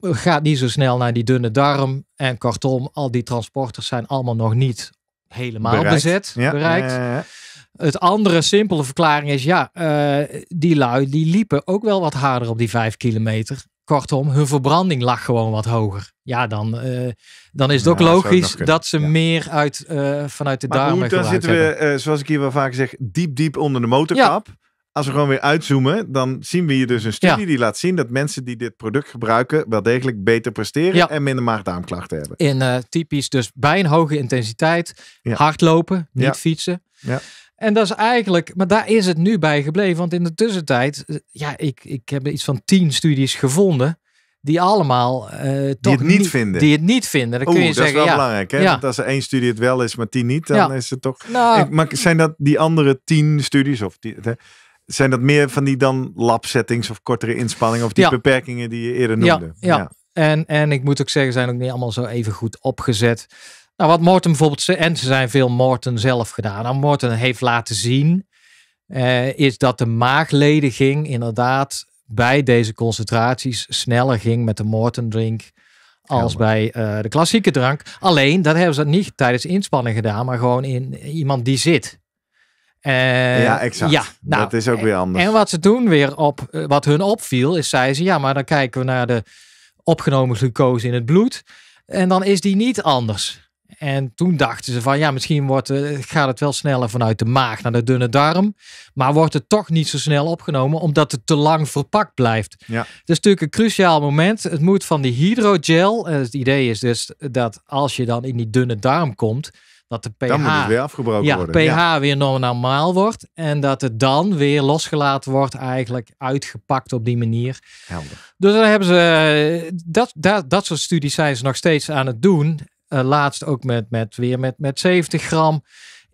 gaat niet zo snel naar die dunne darm. En kortom, al die transporters zijn allemaal nog niet helemaal bereikt. bezet, bereikt. het andere simpele verklaring is, ja, eh, die lui die liepen ook wel wat harder op die vijf kilometer. Kortom, hun verbranding lag gewoon wat hoger. Ja, dan, eh, dan is het ook logisch dat, ze meer uit, eh, vanuit de maar darmen goed, dan zitten we, zoals ik hier wel vaak zeg, diep diep onder de motorkap. Ja als we gewoon weer uitzoomen, dan zien we hier dus een studie die laat zien dat mensen die dit product gebruiken wel degelijk beter presteren en minder maagdarmklachten hebben. In eh, typisch dus bij een hoge intensiteit, ja. hardlopen, niet fietsen. Ja. En dat is eigenlijk, maar daar is het nu bij gebleven, want in de tussentijd, eh, ja, ik, ik heb iets van tien studies gevonden die allemaal eh, die toch het niet, vinden. Die het niet vinden. Dan kun je dat zeggen, is wel ja, belangrijk. Ja. Want als er één studie het wel is, maar tien niet, dan is het toch. Nou, maar zijn dat die andere tien studies? Of zijn dat meer van die dan lab settings of kortere inspanningen of die beperkingen die je eerder noemde? Ja, ja. En, en ik moet ook zeggen, zijn ook niet allemaal zo even goed opgezet. Nou, wat Morten bijvoorbeeld, en ze zijn veel Morten zelf gedaan. Nou, Morten heeft laten zien, eh, is dat de maaglediging inderdaad bij deze concentraties sneller ging met de Morten drink als bij eh, de klassieke drank. Alleen, dat hebben ze niet tijdens inspanning gedaan, maar gewoon in iemand die zit. Eh, ja, exact. Ja, dat nou, is ook weer anders. En wat ze toen weer op, eh, wat hun opviel, is zei ze, ja, maar dan kijken we naar de opgenomen glucose in het bloed. En dan is die niet anders. En toen dachten ze van, ja, misschien wordt, eh, gaat het wel sneller vanuit de maag naar de dunne darm. Maar wordt het toch niet zo snel opgenomen, omdat het te lang verpakt blijft. Ja. Dus het is natuurlijk een cruciaal moment. Het moet van die hydrogel. het idee is dus dat als je dan in die dunne darm komt, dat de pH, dan weer afgebroken ja, worden. pH weer normaal wordt. En dat het dan weer losgelaten wordt, eigenlijk uitgepakt op die manier. Helder. Dus dan hebben ze dat, dat, dat soort studies zijn ze nog steeds aan het doen. Eh, laatst ook met, met weer met, met 70 gram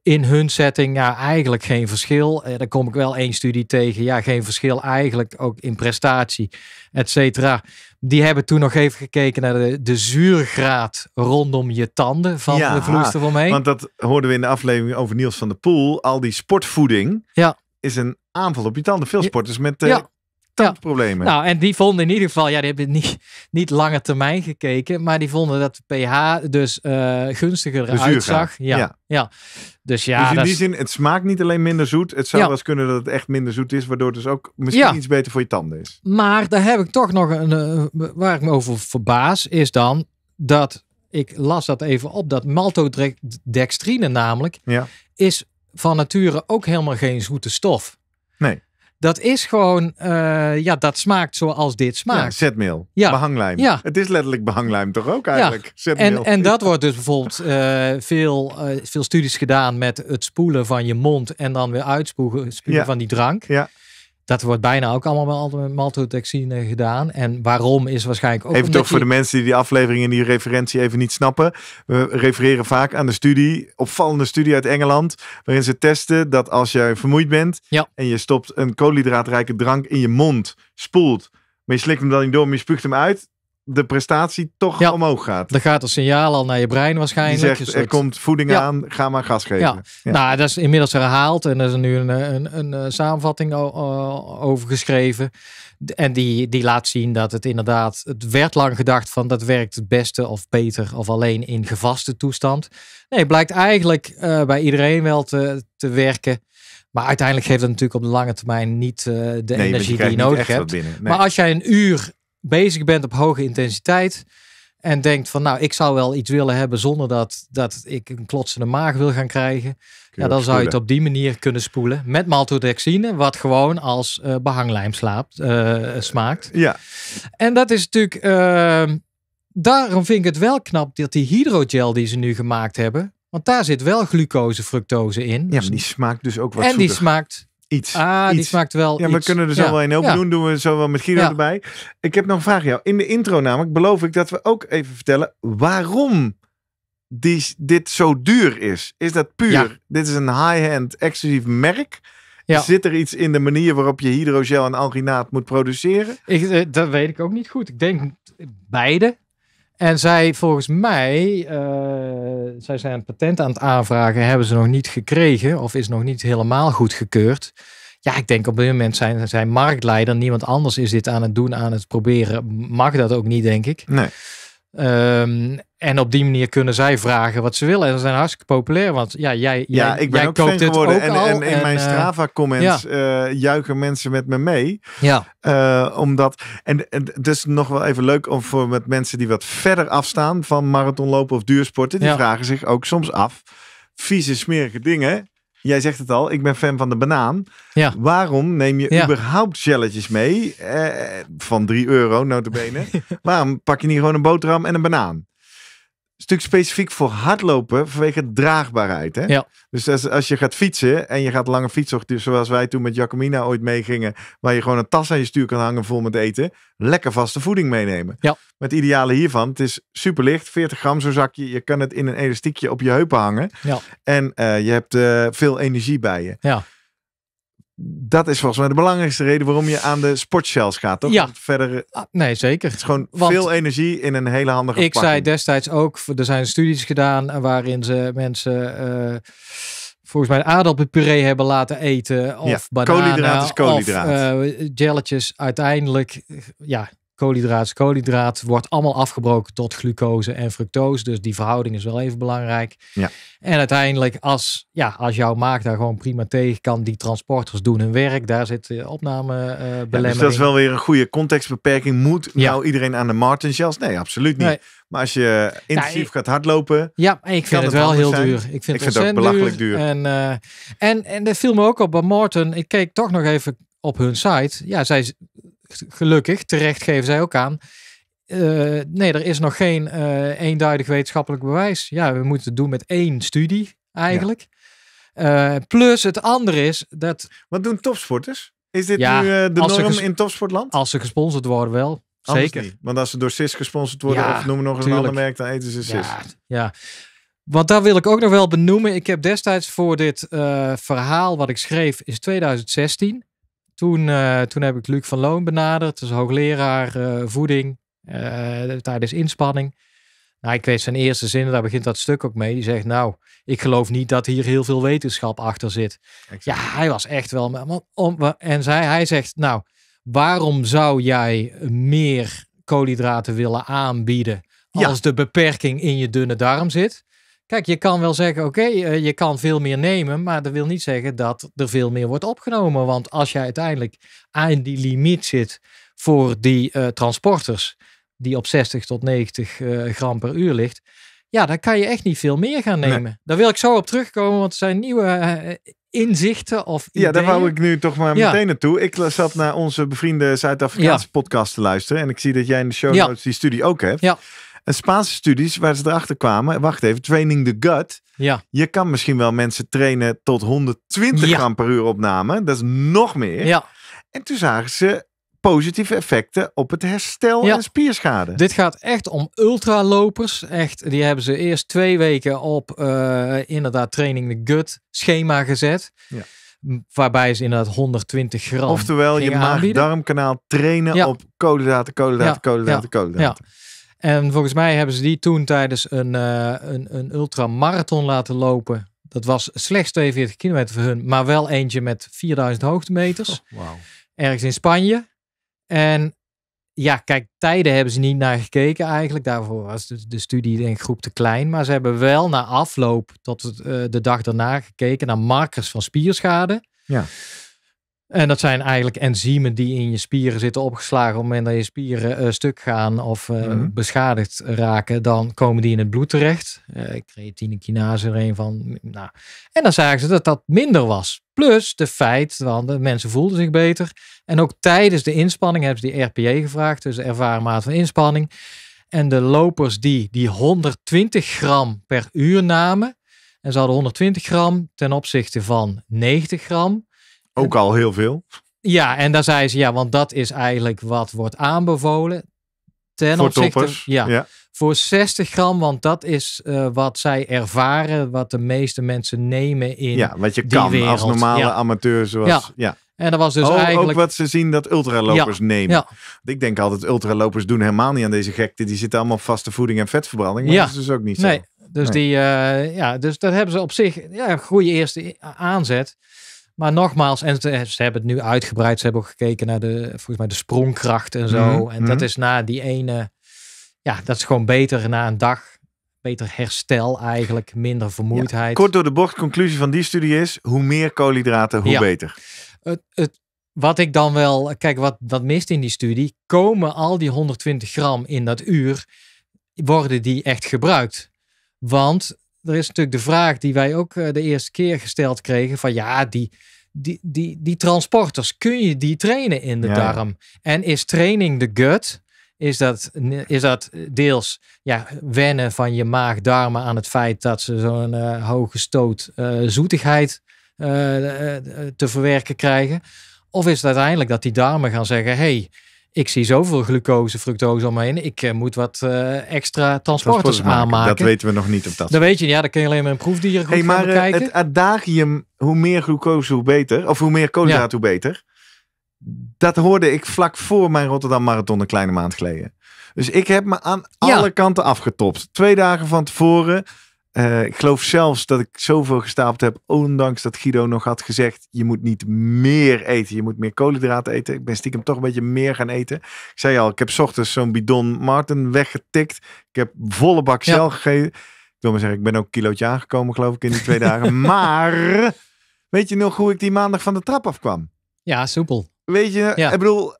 in hun setting ja, eigenlijk geen verschil. Eh, daar kom ik wel één studie tegen. Ja, geen verschil eigenlijk ook in prestatie, et cetera. Die hebben toen nog even gekeken naar de, de zuurgraad rondom je tanden van ja, de vloeistof ah, omheen. Want dat hoorden we in de aflevering over Niels van der Poel. Al die sportvoeding ja. is een aanval op je tanden. Veel sporters met eh, ja tandproblemen. Nou, en die vonden in ieder geval, ja, die hebben niet, niet lange termijn gekeken, maar die vonden dat de pH dus eh, gunstiger eruit zag. Ja, ja, Dus ja. Dus in die zin, het smaakt niet alleen minder zoet, het zou ja. wel eens kunnen dat het echt minder zoet is, waardoor het dus ook misschien iets beter voor je tanden is. Maar daar heb ik toch nog een, eh, waar ik me over verbaas, is dan dat, ik las dat even op, dat maltodextrine namelijk, ja. is van nature ook helemaal geen zoete stof. Nee. Dat is gewoon, eh, ja, dat smaakt zoals dit smaakt. zetmeel. Behanglijm. Ja. Het is letterlijk behanglijm toch ook eigenlijk? Ja. En, en dat wordt dus bijvoorbeeld eh, veel, eh, veel studies gedaan met het spoelen van je mond en dan weer uitspoelen van die drank. Ja. Dat wordt bijna ook allemaal met maltodextrine gedaan. En waarom is waarschijnlijk ook... Even toch voor de mensen die die aflevering en die referentie even niet snappen. We refereren vaak aan de studie, opvallende studie uit Engeland. Waarin ze testen dat als je vermoeid bent ja. en je stopt een koolhydraatrijke drank in je mond, spoelt. Maar je slikt hem dan niet door, maar je spuugt hem uit de prestatie toch omhoog gaat. Dan gaat een signaal al naar je brein waarschijnlijk. Zegt, Er komt voeding aan, ga maar gas geven. Ja. Nou, dat is inmiddels herhaald en er is nu een, een, een, een samenvatting over geschreven. En die, die laat zien dat het inderdaad, het werd lang gedacht van dat werkt het beste of beter of alleen in gevaste toestand. Nee, het blijkt eigenlijk eh, bij iedereen wel te, te werken. Maar uiteindelijk geeft het natuurlijk op de lange termijn niet eh, de energie die je, nodig hebt. Nee. Maar als jij een uur bezig bent op hoge intensiteit en denkt van nou, ik zou wel iets willen hebben zonder dat, dat ik een klotsende maag wil gaan krijgen. Ja, dan zou je het op die manier kunnen spoelen met maltodextrine, wat gewoon als uh, behanglijm slaapt, eh, smaakt. Ja. En dat is natuurlijk, ehm, daarom vind ik het wel knap dat die hydrogel die ze nu gemaakt hebben, want daar zit wel glucose, fructose in. Ja, dus die smaakt dus ook wat En die smaakt iets. Ah, iets. smaakt wel. Ja, iets. we kunnen er zo wel een open doen. Doen we zo wel met Guido erbij. Ik heb nog een vraag aan jou. In de intro namelijk beloof ik dat we ook even vertellen waarom die, dit zo duur is. Is dat puur? Dit is een high-end exclusief merk. Ja. Zit er iets in de manier waarop je hydrogel en alginaat moet produceren? Ik, eh, dat weet ik ook niet goed. Ik denk beide. En zij, volgens mij, eh, zij zijn een patent aan het aanvragen, hebben ze nog niet gekregen of is nog niet helemaal goedgekeurd. Ja, ik denk op dit moment zijn zij marktleider. Niemand anders is dit aan het doen, aan het proberen. Mag dat ook niet, denk ik. Nee. Ehm, en op die manier kunnen zij vragen wat ze willen. En ze zijn hartstikke populair. Want ja, jij, ja, jij, ik ben ook koopt geworden. Ook en, en, in mijn eh, Strava comments eh, juichen mensen met me mee. Ja. Uh, omdat, en, en dus nog wel even leuk om voor met mensen die wat verder afstaan van marathonlopen of duursporten. Die vragen zich ook soms af. Vieze smerige dingen Jij zegt het al, ik ben fan van de banaan. Ja. Waarom neem je überhaupt shelletjes mee? Eh, van 3 euro, notabene. [LAUGHS] Waarom pak je niet gewoon een boterham en een banaan? stuk specifiek voor hardlopen vanwege draagbaarheid. Hè? Ja. Dus als, als je gaat fietsen en je gaat lange fietsen, zoals wij toen met Jacomina ooit meegingen, waar je gewoon een tas aan je stuur kan hangen vol met eten, lekker vaste voeding meenemen. Ja. Met ideale hiervan, het is super licht, 40 gram zo'n zakje, je kan het in een elastiekje op je heupen hangen. Ja. En eh, je hebt eh, veel energie bij je. Ja dat is volgens mij de belangrijkste reden waarom je aan de sportshells gaat, toch? Ja. Verder, ah, nee, zeker. Het is gewoon veel energie in een hele handige Ik zei destijds ook, er zijn studies gedaan waarin ze mensen... Eh, volgens mij aardappelpuree hebben laten eten. Of ja, bananen, is koolhydraten. Of gelletjes. Eh, uiteindelijk, ja, koolhydraat koolhydraat. Wordt allemaal afgebroken tot glucose en fructose. Dus die verhouding is wel even belangrijk. Ja. En uiteindelijk, als, ja, als jouw maag daar gewoon prima tegen kan, die transporters doen hun werk. Daar zit de opname eh, Ja, dus dat is wel weer een goede contextbeperking. Moet ja. nou iedereen aan de Martin Nee, absoluut niet. Maar als je intensief gaat hardlopen. Ja, ik vind het, het wel heel duur. Ik vind het, ook belachelijk duur. En, uh, en, en dat viel me ook op bij Martin. Ik keek toch nog even op hun site. Ja, zij gelukkig, terecht geven zij ook aan. Eh, nee, er is nog geen eh, eenduidig wetenschappelijk bewijs. Ja, we moeten het doen met één studie eigenlijk. Eh, plus het andere is dat. Wat doen topsporters? Is dit nu de norm in topsportland? Als ze gesponsord worden, wel. Zeker. Want als ze door CIS gesponsord worden, ja, of noem nog een ander merk, dan eten ze CIS. Ja, ja. Want daar wil ik ook nog wel benoemen. Ik heb destijds voor dit verhaal wat ik schreef, is 2016. Toen, eh, toen heb ik Luc van Loon benaderd, dus hoogleraar eh, voeding uh, tijdens inspanning. Nou, ik weet zijn eerste zin, daar begint dat stuk ook mee. Die zegt, nou, ik geloof niet dat hier heel veel wetenschap achter zit. Ja, hij was echt wel... Maar om, en zij, hij zegt, nou, waarom zou jij meer koolhydraten willen aanbieden als de beperking in je dunne darm zit? Kijk, je kan wel zeggen, oké, eh, je kan veel meer nemen, maar dat wil niet zeggen dat er veel meer wordt opgenomen. Want als jij uiteindelijk aan die limiet zit voor die eh, transporters, die op 60 tot 90 eh, gram per uur ligt, ja, dan kan je echt niet veel meer gaan nemen. Daar wil ik zo op terugkomen, want er zijn nieuwe inzichten of ideeën. Ja, daar wou ik nu toch maar meteen naartoe. Ik zat naar onze bevriende Zuid-Afrikaanse podcast te luisteren en ik zie dat jij in de show notes die studie ook hebt. Ja. En Spaanse studies, waar ze erachter kwamen, wacht even, training the gut. Ja. Je kan misschien wel mensen trainen tot 120 gram per uur opname. Dat is nog meer. Ja. En toen zagen ze positieve effecten op het herstel en spierschade. Dit gaat echt om ultralopers. Echt, die hebben ze eerst twee weken op eh, inderdaad training the gut schema gezet. Ja. Waarbij ze inderdaad 120 gram. Oftewel, je maag-darmkanaal trainen op koolhydraten, koolhydraten, koolhydraten, koolhydraten. En volgens mij hebben ze die toen tijdens een, eh, een, een ultramarathon laten lopen. Dat was slechts 42 kilometer voor hun, maar wel eentje met 4000 hoogtemeters. Oh, Ergens in Spanje. En ja, kijk, tijden hebben ze niet naar gekeken eigenlijk. Daarvoor was de, studie in groep te klein. Maar ze hebben wel na afloop tot eh, de dag daarna gekeken naar markers van spierschade. Ja. En dat zijn eigenlijk enzymen die in je spieren zitten opgeslagen. Op het moment dat je spieren eh, stuk gaan of eh, mhm. beschadigd raken, dan komen die in het bloed terecht. Eh, creatine kinase er een van. Nou. En dan zagen ze dat dat minder was. Plus de feit, want de mensen voelden zich beter. En ook tijdens de inspanning hebben ze die RPA e gevraagd, dus ervaren maat van inspanning. En de lopers die die 120 gram per uur namen, en ze hadden 120 gram ten opzichte van 90 gram ook al heel veel. Ja, en daar zei ze ja, want dat is eigenlijk wat wordt aanbevolen. Ten opzichte, Ja, ja, Voor 60 gram, want dat is eh, wat zij ervaren, wat de meeste mensen nemen in. Ja, wat je kan wereld. als normale amateur. Zoals, ja. ja. En dat was dus eigenlijk... ook wat ze zien dat ultralopers nemen. Ja. Ik denk altijd, ultralopers doen helemaal niet aan deze gekte. Die zitten allemaal op vaste voeding en vetverbranding. Maar ja. dat is dus ook niet nee, Dus, die, eh, ja, dus dat hebben ze op zich ja, goede eerste aanzet. Maar nogmaals, en ze, hebben het nu uitgebreid. Ze hebben ook gekeken naar de, volgens mij de sprongkracht en zo. Mhm, en dat mhm. is na die ene, ja, dat is gewoon beter na een dag. Beter herstel eigenlijk, minder vermoeidheid. kort door de bocht, conclusie van die studie is, hoe meer koolhydraten, hoe beter. Het, het, wat ik dan wel, kijk wat, wat mist in die studie, komen al die 120 gram in dat uur, worden die echt gebruikt? Want er is natuurlijk de vraag die wij ook eh, de eerste keer gesteld kregen: van ja, die, die, die, die transporters, kun je die trainen in de darm? En is training de gut? Is dat, is dat deels ja, wennen van je maag-darmen aan het feit dat ze zo'n uh, hoge stoot eh, zoetigheid te verwerken krijgen? Of is het uiteindelijk dat die darmen gaan zeggen: hey, ik zie zoveel glucose, fructose om Ik eh, moet wat eh, extra transporters aanmaken. Dat weten we nog niet op dat. weet je, ja, dat kun je alleen maar een proefdieren goed hey, maar, eh, bekijken. Het adagium, hoe meer glucose, hoe beter. Of hoe meer koolhydraten, hoe beter. Dat hoorde ik vlak voor mijn Rotterdam Marathon een kleine maand geleden. Dus ik heb me aan alle kanten afgetopt. Twee dagen van tevoren eh, ik geloof zelfs dat ik zoveel gestapeld heb, ondanks dat Guido nog had gezegd: je moet niet meer eten, je moet meer koolhydraten eten. Ik ben stiekem toch een beetje meer gaan eten. Ik zei al, ik heb ochtends zo'n bidon Martin weggetikt. Ik heb volle bak cel gegeven. Ik wil maar zeggen, ik ben ook een kilootje aangekomen, geloof ik, in die twee dagen. [LAUGHS] Maar weet je nog hoe ik die maandag van de trap afkwam? Ja, soepel. Weet je, ik bedoel,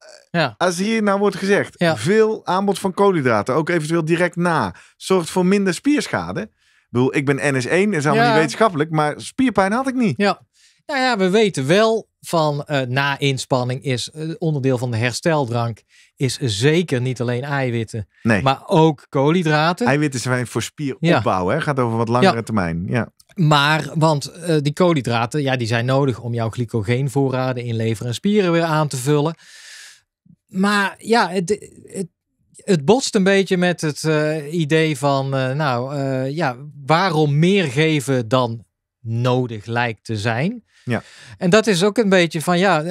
als hier nou wordt gezegd, veel aanbod van koolhydraten, ook eventueel direct na, zorgt voor minder spierschade ik bedoel, ik ben NS1, dat is allemaal niet wetenschappelijk, maar spierpijn had ik niet. Ja. Nou ja, we weten wel van eh, na inspanning is eh, onderdeel van de hersteldrank is zeker niet alleen eiwitten, nee. maar ook koolhydraten. Eiwitten zijn voor spieropbouw, ja. hè? gaat over wat langere termijn. Ja. Maar, want eh, die koolhydraten, ja, die zijn nodig om jouw glycogeenvoorraden in lever en spieren weer aan te vullen. Maar ja, het, het botst een beetje met het eh, idee van, eh, nou eh, ja, waarom meer geven dan nodig lijkt te zijn. Ja. En dat is ook een beetje van, ja,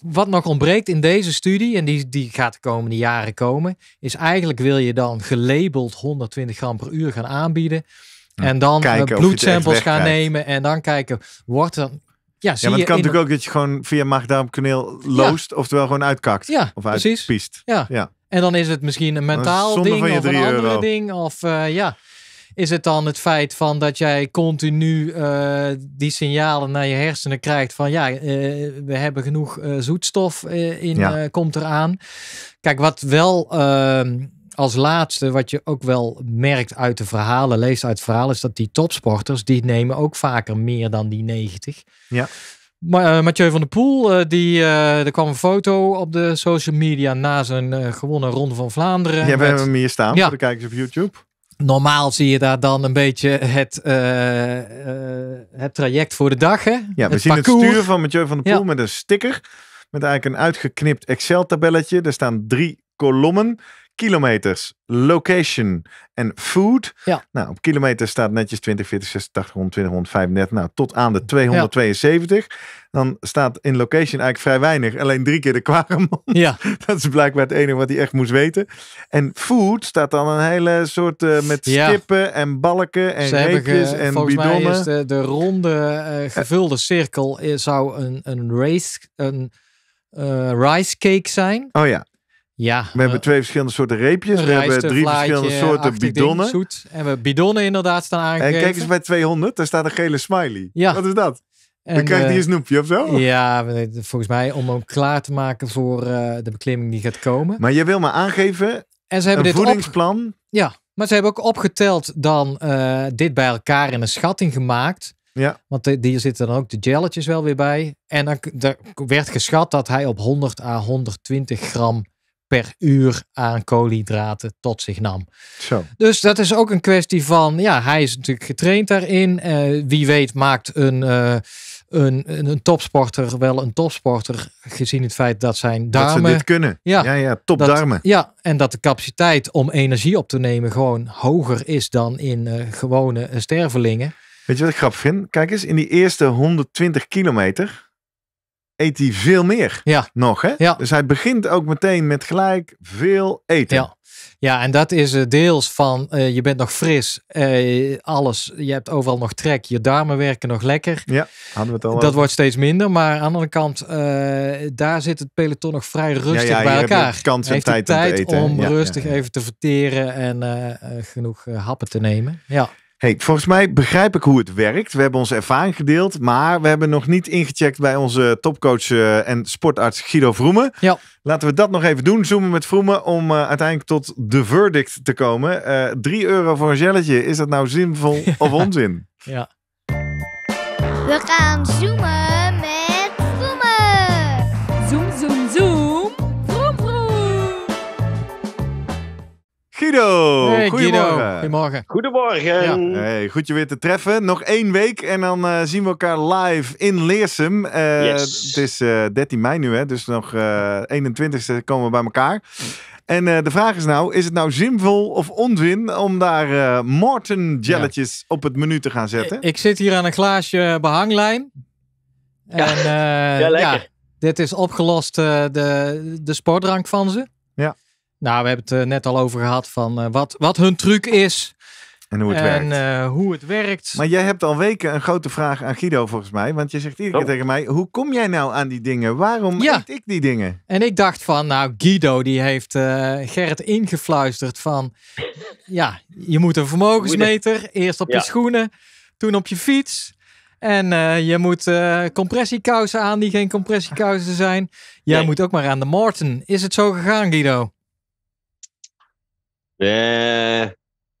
wat nog ontbreekt in deze studie, en die, die gaat de komende jaren komen, is eigenlijk wil je dan gelabeld 120 gram per uur gaan aanbieden. en dan bloedsamples gaan nemen en dan kijken, wordt er ja, ja maar het kan natuurlijk ook dat je gewoon via maagdarmkaneel loost, ja. oftewel gewoon uitkakt. Ja, of uitpiest. Ja. ja. En dan is het misschien een mentaal ding of een eh, andere ding. Of ja, is het dan het feit van dat jij continu eh, die signalen naar je hersenen krijgt van ja, eh, we hebben genoeg zoetstof in, ja. komt eraan. Kijk, wat wel ehm, als laatste, wat je ook wel merkt uit de verhalen, leest uit verhalen, is dat die topsporters, die nemen ook vaker meer dan die 90. Ja. Eh, Mathieu van der Poel, eh, die, eh, er kwam een foto op de social media na zijn gewonnen Ronde van Vlaanderen. Ja, we hebben hem hier staan ja. voor de kijkers op YouTube. Normaal zie je daar dan een beetje het, het traject voor de dag. Hè? Ja, we zien het sturen van Mathieu van der Poel met een sticker. Met eigenlijk een uitgeknipt Excel-tabelletje. Er staan drie kolommen kilometers, location en food. Ja. Nou, op kilometers staat netjes 20, 40, 60, 80, 100, 20, 35. Nou, tot aan de 272. Dan staat in location eigenlijk vrij weinig. Alleen drie keer de kwaremond. Ja. [LAUGHS] Dat is blijkbaar het enige wat hij echt moest weten. En food staat dan een hele soort eh, met stippen en balken en reepjes en volgens Mij is de, ronde eh, eh. gevulde cirkel zou een, een race... Een, rice cake zijn. Oh ja. Ja. We hebben twee verschillende soorten reepjes. We hebben drie verschillende soorten bidonnen. Zoet. En we bidonnen inderdaad staan aangegeven. En kijk eens bij 200, daar staat een gele smiley. Ja. Wat is dat? En, dan krijgt hij eh, een snoepje of zo? Ja, volgens mij om hem klaar te maken voor eh, de beklimming die gaat komen. Maar je wil me aangeven, en ze hebben dit voedingsplan. Ja, maar ze hebben ook opgeteld dan eh, dit bij elkaar in een schatting gemaakt. Ja. Want hier zitten dan ook de jelletjes wel weer bij. En dan, werd geschat dat hij op 100 à 120 gram per uur aan koolhydraten tot zich nam. Zo. Dus dat is ook een kwestie van, ja, hij is natuurlijk getraind daarin. Eh, wie weet maakt eh, een, een, een, topsporter wel een topsporter, gezien het feit dat zijn darmen... Dat ze dit kunnen. Ja, ja, ja topdarmen. ja, en dat de capaciteit om energie op te nemen gewoon hoger is dan in eh, gewone stervelingen. Weet je wat ik grappig vind? Kijk eens, in die eerste 120 kilometer eet hij veel meer ja. nog. Hè? Ja. Dus hij begint ook meteen met gelijk veel eten. Ja. Ja, en dat is eh, deels van eh, je bent nog fris, eh, alles, je hebt overal nog trek, je darmen werken nog lekker. Ja, hadden we het al. Dat wordt steeds minder, maar aan de andere kant, daar zit het peloton nog vrij rustig bij elkaar. Je kans en tijd, om, rustig even te verteren en genoeg happen te nemen. Ja. Hey, volgens mij begrijp ik hoe het werkt. We hebben onze ervaring gedeeld, maar we hebben nog niet ingecheckt bij onze topcoach eh, en sportarts Guido Vroemen. Ja. Laten we dat nog even doen, zoomen met Vroemen, om eh, uiteindelijk tot de verdict te komen. Uh, eh, 3 euro voor een gelletje, is dat nou zinvol of [LAUGHS] onzin? Ja. We gaan zoomen Guido, goedemorgen. Goedemorgen. Goedemorgen. Ja. Hey, goed je weer te treffen. Nog één week en dan eh, zien we elkaar live in Leersum. Eh, yes. Het is 13 eh, mei nu, hè? dus nog 21ste komen we bij elkaar. En de vraag is nou, is het nou zinvol of onzin om daar Morten jelletjes op het menu te gaan zetten? Ik, zit hier aan een glaasje behanglijn. En, ja, lekker. Ja, dit is opgelost de, de sportdrank van ze. Nou, we hebben het eh, net al over gehad van eh, wat, wat hun truc is. En hoe het werkt. En eh, hoe het werkt. Maar jij hebt al weken een grote vraag aan Guido volgens mij. Want je zegt iedere keer oh. tegen mij, hoe kom jij nou aan die dingen? Waarom ja. eet ik die dingen? En ik dacht van, nou Guido die heeft Gerrit ingefluisterd van... ja, je moet een vermogensmeter. Eerst op je schoenen, toen op je fiets. En je moet uh, compressiekousen aan die geen compressiekousen zijn. Jij moet ook maar aan de Morton. Is het zo gegaan, Guido? Uh,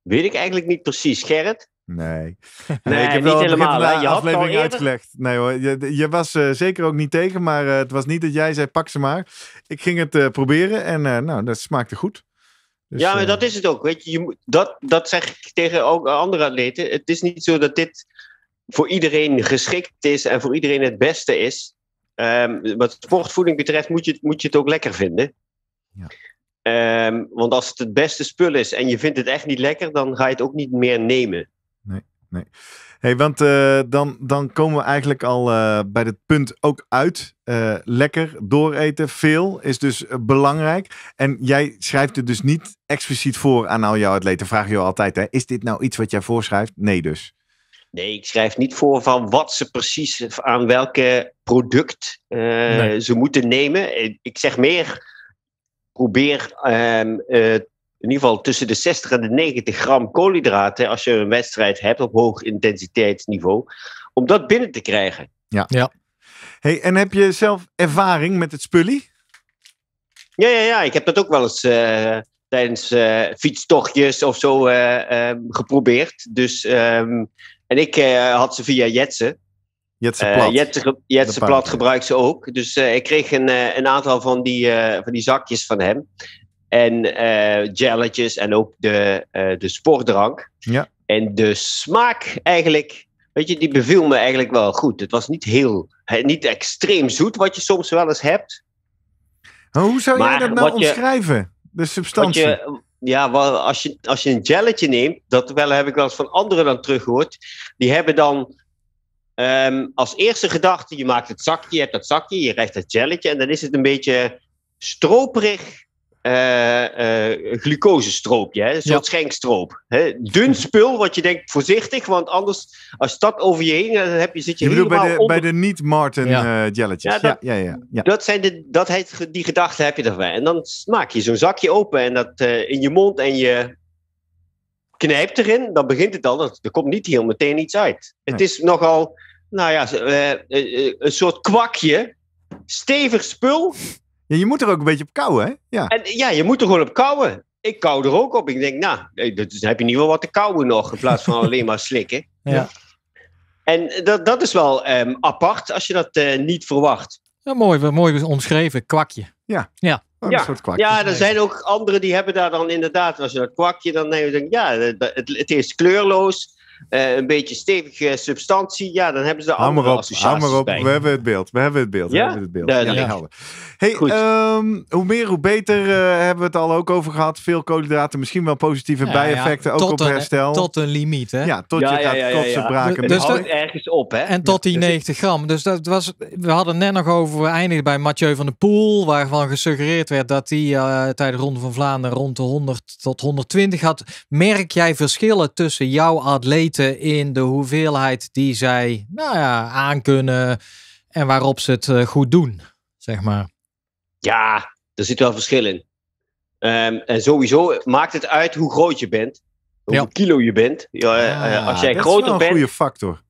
weet ik eigenlijk niet precies. Gerrit? Nee. [LAUGHS] nee. ik heb niet wel helemaal. He? Je aflevering eerder... uitgelegd. Nee hoor, je, je was eh, zeker ook niet tegen, maar eh, het was niet dat jij zei pak ze maar. Ik ging het proberen en nou, dat smaakte goed. Dus, ja, maar dat is het ook. Weet je, je, dat, dat zeg ik tegen ook andere atleten. Het is niet zo dat dit voor iedereen geschikt is en voor iedereen het beste is. Ehm, wat sportvoeding betreft moet je, moet je het ook lekker vinden. Ja. Ehm, want als het het beste spul is en je vindt het echt niet lekker, dan ga je het ook niet meer nemen. Nee, nee. Hey, want eh, dan, dan komen we eigenlijk al eh, bij het punt ook uit. Eh, lekker dooreten, veel is dus belangrijk. En jij schrijft het dus niet expliciet voor aan al jouw atleten. Vraag je altijd, hè, is dit nou iets wat jij voorschrijft? Nee dus. Nee, ik schrijf niet voor van wat ze precies aan welke product ze moeten nemen. Ik zeg meer probeer ehm, eh, in ieder geval tussen de 60 en de 90 gram koolhydraten als je een wedstrijd hebt op hoog intensiteitsniveau, om dat binnen te krijgen. Ja. ja. Hey, en heb je zelf ervaring met het spullie? Ja, ja, ja. Ik heb dat ook wel eens eh, tijdens eh, fietstochtjes of zo ehm, geprobeerd. Dus, ehm, en ik had ze via Jetsen. Jetse eh, Plat. Jetse, Jetse Plat gebruikt ze ook. Dus eh, ik kreeg een, eh, een aantal van die, van die zakjes van hem. En jelletjes en ook de, de sportdrank. Ja. En de smaak eigenlijk Weet je, die beviel me eigenlijk wel goed. Het was niet heel, niet extreem zoet, wat je soms wel eens hebt. hoe zou jij dat nou omschrijven? de substantie? Je, ja, als je, als je een jelletje neemt, dat wel heb ik wel eens van anderen dan teruggehoord. Die hebben dan Ehm, als eerste gedachte, je maakt het zakje, je hebt dat zakje, je krijgt dat gelletje en dan is het een beetje stroperig uh, uh, glucosestroopje, een soort schenkstroop. Hè? Dun spul, wat je denkt voorzichtig, want anders, als dat over je heen, dan heb je, zit je, je helemaal bij de, bij de niet-Martin ja. Eh, jelletjes. Ja, dat, ja, ja, Dat zijn de, dat heet, die gedachten heb je erbij. En dan maak je zo'n zakje open en dat in je mond en je knijpt erin, dan begint het al, er komt niet heel meteen iets uit. Het is nogal nou ja, eh, eh, eh, een soort kwakje. Stevig spul. Ja, je moet er ook een beetje op kouwen, hè? Ja, en, ja je moet er gewoon op kouwen. Ik kou er ook op. Ik denk, nou, dan heb je niet wel wat te kouwen nog, in plaats van alleen maar slikken. [LAUGHS] Ja. En dat, dat is wel ehm, apart als je dat niet verwacht. Ja, mooi, mooi omschreven, kwakje. Ja, ja. ja. Een soort kwakje. ja, er zijn ook anderen die hebben daar dan inderdaad, als je dat kwakje dan neemt, denk, ja, het, het is kleurloos. Eh, een beetje stevige substantie, ja, dan hebben ze de andere op, op. We hebben het beeld, we hebben het beeld. Ja? We hebben het beeld. Duidelijk. Ja, hey, ehm, hoe meer, hoe beter eh, hebben we het al ook over gehad. Veel koolhydraten, misschien wel positieve bijeffecten, ook op herstel. Tot een limiet, hè? Ja, tot je gaat kotsen braken. Dus dat ergens op, hè? En tot die 90 gram. Dus dat was, we hadden net nog over, we eindigden bij Mathieu van der Poel, waarvan gesuggereerd werd dat hij uh, tijdens de Ronde van Vlaanderen rond de 100 tot 120 had. Merk jij verschillen tussen jouw atleet in de hoeveelheid die zij nou ja, aankunnen en waarop ze het eh, goed doen, zeg maar. Ja, er zit wel verschil in. Ehm, en sowieso maakt het uit hoe groot je bent, hoe kilo je bent. Ja, eh, ah, eh, als jij groter bent. Dat is een goede factor.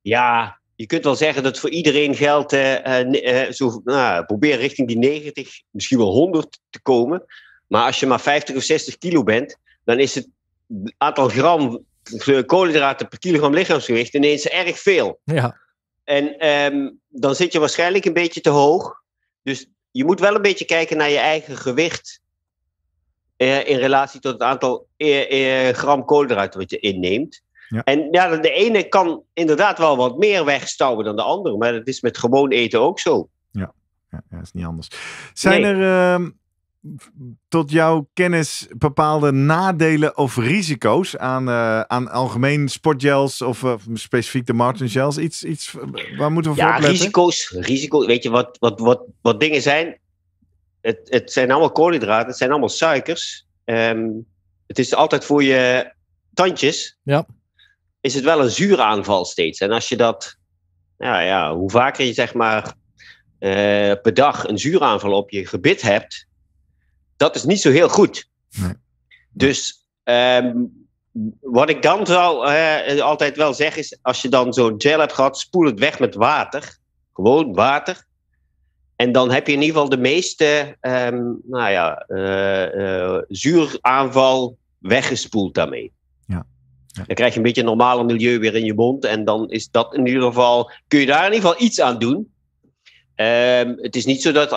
Ja, je kunt wel zeggen dat voor iedereen geldt. Uh, zo, nou, probeer richting die 90, misschien wel 100 te komen. Maar als je maar 50 of 60 kilo bent, dan is het aantal gram koolhydraten per kilogram lichaamsgewicht ineens erg veel. Ja. En ehm, dan zit je waarschijnlijk een beetje te hoog. Dus je moet wel een beetje kijken naar je eigen gewicht eh, in relatie tot het aantal eh, eh, gram koolhydraten wat je inneemt. Ja. En ja, de ene kan inderdaad wel wat meer wegstouwen dan de andere, maar dat is met gewoon eten ook zo. Ja, ja, dat is niet anders. Zijn er ehm, tot jouw kennis bepaalde nadelen of risico's aan, eh, aan algemeen sportgels of specifiek de Martin gels? Iets, iets waar moeten we ja, voor opletten? Ja, risico's, risico's. Weet je wat, wat, wat, wat dingen zijn? Het, het zijn allemaal koolhydraten, het zijn allemaal suikers. Ehm, het is altijd voor je tandjes. Ja. Is het wel een zuuraanval steeds. En als je dat, nou ja, hoe vaker je zeg maar eh, per dag een zuuraanval op je gebit hebt dat is niet zo heel goed. Nee. Dus ehm, wat ik dan zou eh, altijd wel zeg is, als je dan zo'n gel hebt gehad, spoel het weg met water. Gewoon water. En dan heb je in ieder geval de meeste ehm, nou ja, eh, eh, zuuraanval weggespoeld daarmee. Ja. Dan krijg je een beetje een normale milieu weer in je mond. En dan is dat in ieder geval, kun je daar in ieder geval iets aan doen. Ehm, het is niet zo dat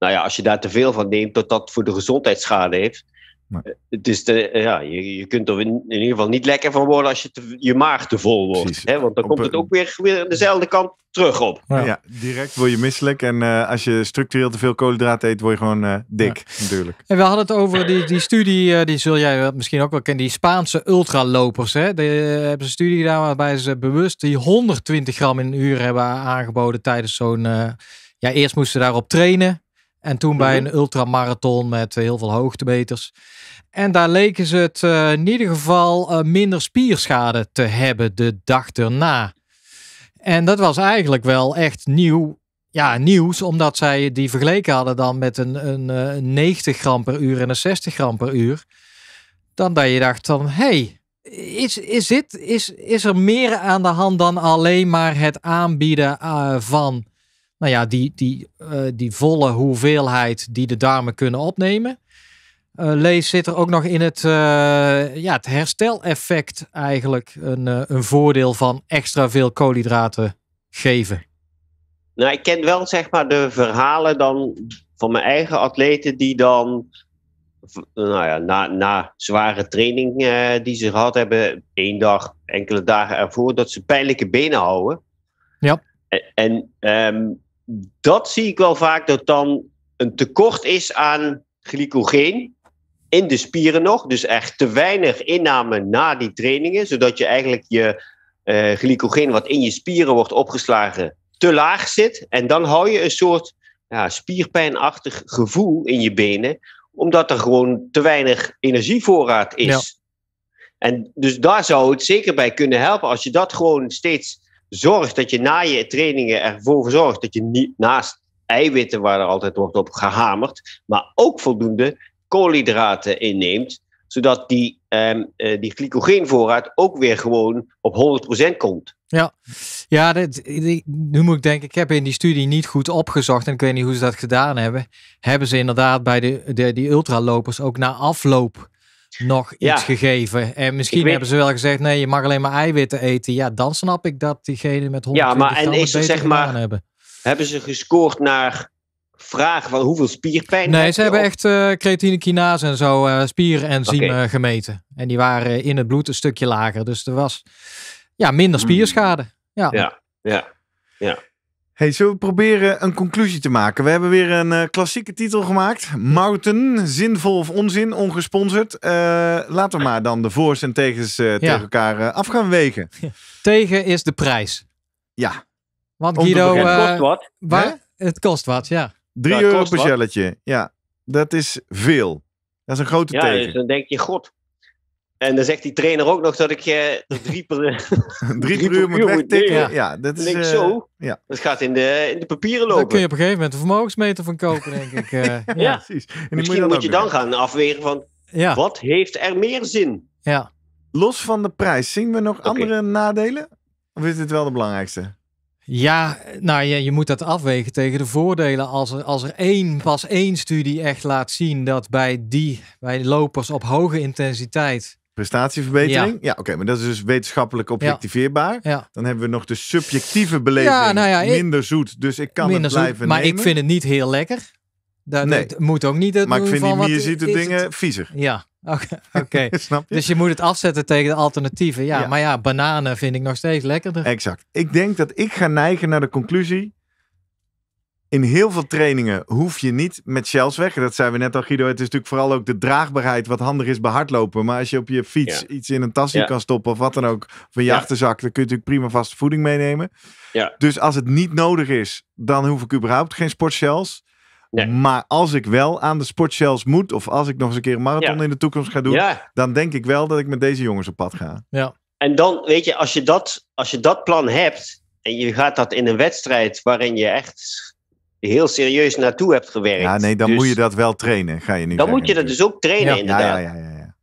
nou ja, als je daar te veel van neemt, dat dat voor de gezondheid schade heeft. Nee. Dus de, eh, ja, je, je kunt er in, ieder geval niet lekker van worden als je je maag te vol wordt. Hè? Want dan komt het ook weer, weer aan dezelfde kant terug op. Ja, direct word je misselijk. En eh, als je structureel te veel koolhydraten eet, word je gewoon dik. Natuurlijk. En we hadden het over die, die studie, die zul jij misschien ook wel kennen, die Spaanse ultralopers. Hè? Die hebben een studie gedaan waarbij ze bewust die 120 gram in een uur hebben aangeboden tijdens zo'n... ja, eerst moesten ze daarop trainen. En toen bij mhm. een ultramarathon met eh, heel veel hoogtemeters. En daar leken ze het eh, in ieder geval eh, minder spierschade te hebben de dag erna. En dat was eigenlijk wel echt nieuw. Ja, nieuws, omdat zij die vergeleken hadden dan met een, een uh, 90 gram per uur en een 60 gram per uur. Dan dat je dacht van, hey, is, is, is, is er meer aan de hand dan alleen maar het aanbieden van nou ja, die, die, eh, die volle hoeveelheid die de darmen kunnen opnemen. Uh, lees zit er ook nog in het, uh, ja, het hersteleffect eigenlijk een, een voordeel van extra veel koolhydraten geven. Nou, ik ken wel zeg maar de verhalen dan van mijn eigen atleten die dan nou ja, na, na zware training die ze gehad hebben, één dag, enkele dagen ervoor, dat ze pijnlijke benen houden. Ja. En, en ehm, dat zie ik wel vaak dat dan een tekort is aan glycogeen in de spieren nog. Dus echt te weinig inname na die trainingen, zodat je eigenlijk je uh, glycogeen wat in je spieren wordt opgeslagen te laag zit. En dan hou je een soort ja, spierpijnachtig gevoel in je benen, omdat er gewoon te weinig energievoorraad is. En dus daar zou het zeker bij kunnen helpen als je dat gewoon steeds zorg dat je na je trainingen ervoor zorgt dat je niet naast eiwitten, waar er altijd wordt op gehamerd, maar ook voldoende koolhydraten inneemt, zodat die, um, die glycogeenvoorraad ook weer gewoon op 100% komt. Ja, ja dit, nu moet ik denken, ik heb in die studie niet goed opgezocht en ik weet niet hoe ze dat gedaan hebben. Hebben ze inderdaad bij de, de, die ultralopers ook na afloop nog iets gegeven. En eh, misschien hebben ze wel gezegd, nee, je mag alleen maar eiwitten eten. Ja, dan snap ik dat diegene met 100 Ja, maar en is zeg maar, hebben. ze gescoord naar vragen van hoeveel spierpijn. Nee, ze hebben echt uh, creatine kinase en zo, uh, eh, spierenzymen okay. gemeten. En die waren in het bloed een stukje lager. Dus er was ja, minder hmm. spierschade. Ja. ja, ja, ja. Hey, zullen we proberen een conclusie te maken? We hebben weer een eh, klassieke titel gemaakt. Mouten, zinvol of onzin, ongesponsord. Eh, laten we maar dan de voor's en tegens eh, tegen elkaar af gaan wegen. Tegen is de prijs. Ja. Want Guido... het kost wat. Waar, het kost wat, ja. 3 euro per celletje. Ja, dat is veel. Dat is een grote tegen. Ja, dus dan denk je, god, en dan zegt die trainer ook nog dat ik eh, [LAUGHS] drie per, drie uur moet wegtikken. Ja. dat is, eh, zo, ja. dat gaat in de, in de papieren lopen. Dan kun je op een gegeven moment een vermogensmeter van kopen, denk ik. Eh. [LAUGHS] ja. precies. En Misschien moet je dan, moet je dan gaan afwegen van wat heeft er meer zin? Ja. Los van de prijs, zien we nog andere nadelen? Of is dit wel de belangrijkste? Ja, nou je, je moet dat afwegen tegen de voordelen. Als er, als er één, pas één studie echt laat zien dat bij die, bij lopers op hoge intensiteit Prestatieverbetering? Ja, oké, maar dat is dus wetenschappelijk objectiveerbaar. Dan hebben we nog de subjectieve beleving. Nou minder zoet, dus ik kan het blijven zoet, Maar ik vind het niet heel lekker. Dat, moet ook niet het Maar ik vind van, die, ziet de dingen viezer. Ja, [LAUGHS] oké. [LAUGHS] Okay. Dus je moet het afzetten tegen de alternatieven. Ja, ja, maar ja, bananen vind ik nog steeds lekkerder. Exact. Ik denk dat ik ga neigen naar de conclusie in heel veel trainingen hoef je niet met shells weg. Dat zeiden we net al, Guido. Het is natuurlijk vooral ook de draagbaarheid wat handig is bij hardlopen. Maar als je op je fiets iets in een tasje kan stoppen of wat dan ook, van je achterzak, dan kun je natuurlijk prima vaste voeding meenemen. Dus als het niet nodig is, dan hoef ik überhaupt geen sportshells. Nee. Maar als ik wel aan de sportshells moet, of als ik nog eens een keer een marathon in de toekomst ga doen, dan denk ik wel dat ik met deze jongens op pad ga. Ja. En dan, weet je, als je dat, als je dat plan hebt en je gaat dat in een wedstrijd waarin je echt heel serieus naartoe hebt gewerkt. Ja, nee, dan dus moet je dat wel trainen, ga je nu Dan moet je dat dus ook trainen, ja, inderdaad. Ja, ja, ja.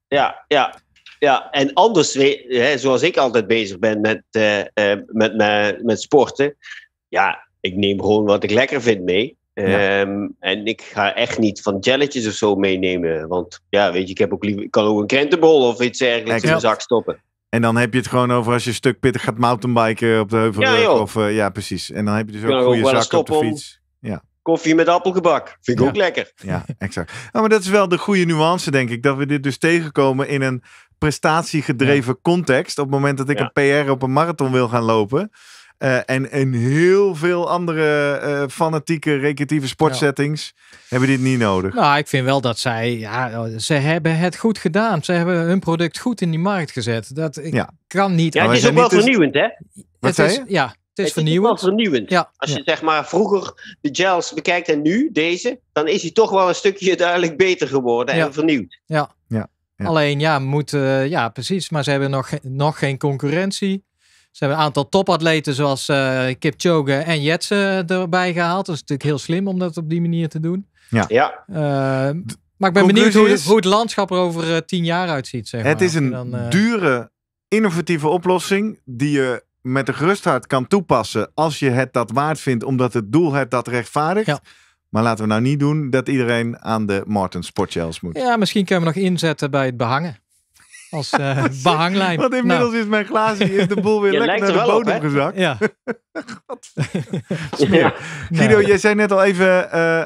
ja, ja. ja, ja. en anders, hè, zoals ik altijd bezig ben met, eh, eh, met, met sporten, ja, ik neem gewoon wat ik lekker vind mee. Ehm, en ik ga echt niet van jelletjes of zo meenemen. Want ja, weet je, ik, heb ook liever, ik kan ook een krentenbol of iets dergelijks in de zak stoppen. En dan heb je het gewoon over als je een stuk pittig gaat mountainbiken op de heuvel. Ja, of, eh, ja, precies. En dan heb je dus ook een goede zak op de fiets ja. Koffie met appelgebak. Vind ik ook lekker. Ja, exact. Nou, maar dat is wel de goede nuance, denk ik. Dat we dit dus tegenkomen in een prestatiegedreven context. Op het moment dat ik een PR op een marathon wil gaan lopen. Eh, en, in heel veel andere eh, fanatieke recreatieve sportsettings ja. hebben dit niet nodig. Nou, ik vind wel dat zij, ja, ze hebben het goed gedaan. Ze hebben hun product goed in die markt gezet. Dat ik kan niet. Ja, het is ook wel dus- vernieuwend, hè? Wat het zei is, je? Ja, het is vernieuwend. Ja, Als je zeg maar vroeger de gels bekijkt en nu deze, dan is hij toch wel een stukje [LAUGHS] duidelijk beter geworden en vernieuwd. Ja. Ja. Alleen ja, moet, eh, ja, precies. Maar ze hebben nog, nog geen concurrentie. Ze hebben een aantal topatleten zoals uh, Kipchoge en Jetsen erbij gehaald. Dat is natuurlijk heel slim om dat op die manier te doen. Ja. ja. Eh, maar ik ben benieuwd hoe, is, hoe, het landschap er over tien jaar uitziet. Zeg maar. het is een dure, innovatieve oplossing die je met een gerust hart kan toepassen als je het dat waard vindt, omdat het doel het dat rechtvaardigt. Maar laten we nou niet doen dat iedereen aan de Martin Sportshells moet. Ja, misschien kunnen we nog inzetten bij het behangen. Als uh, [LAUGHS] [LAUGHS] behanglijn. Want inmiddels nou. is mijn glazen is de boel weer lekker naar de bodem gezakt. Ja. [LAUGHS] ja. Guido, jij zei net al even, eh,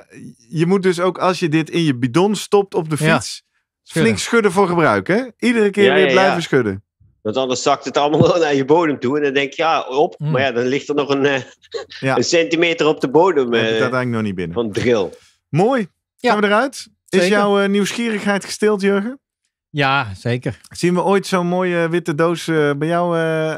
je moet dus ook als je dit in je bidon stopt op de fiets, flink schudden voor gebruik. Hè? Iedere keer weer blijven schudden. Want anders zakt het allemaal [LAUGHS] naar je bodem toe. En dan denk je, ja, op. Hmm. Maar ja, dan ligt er nog een, eh, [LAUGHS] een centimeter op de bodem. Dat eigenlijk eh, nog niet binnen. Van drill. Mooi. Gaan we eruit? Is jouw eh, nieuwsgierigheid gestild, Jurgen? Ja, zeker. Zien we ooit zo'n mooie witte doos bij jou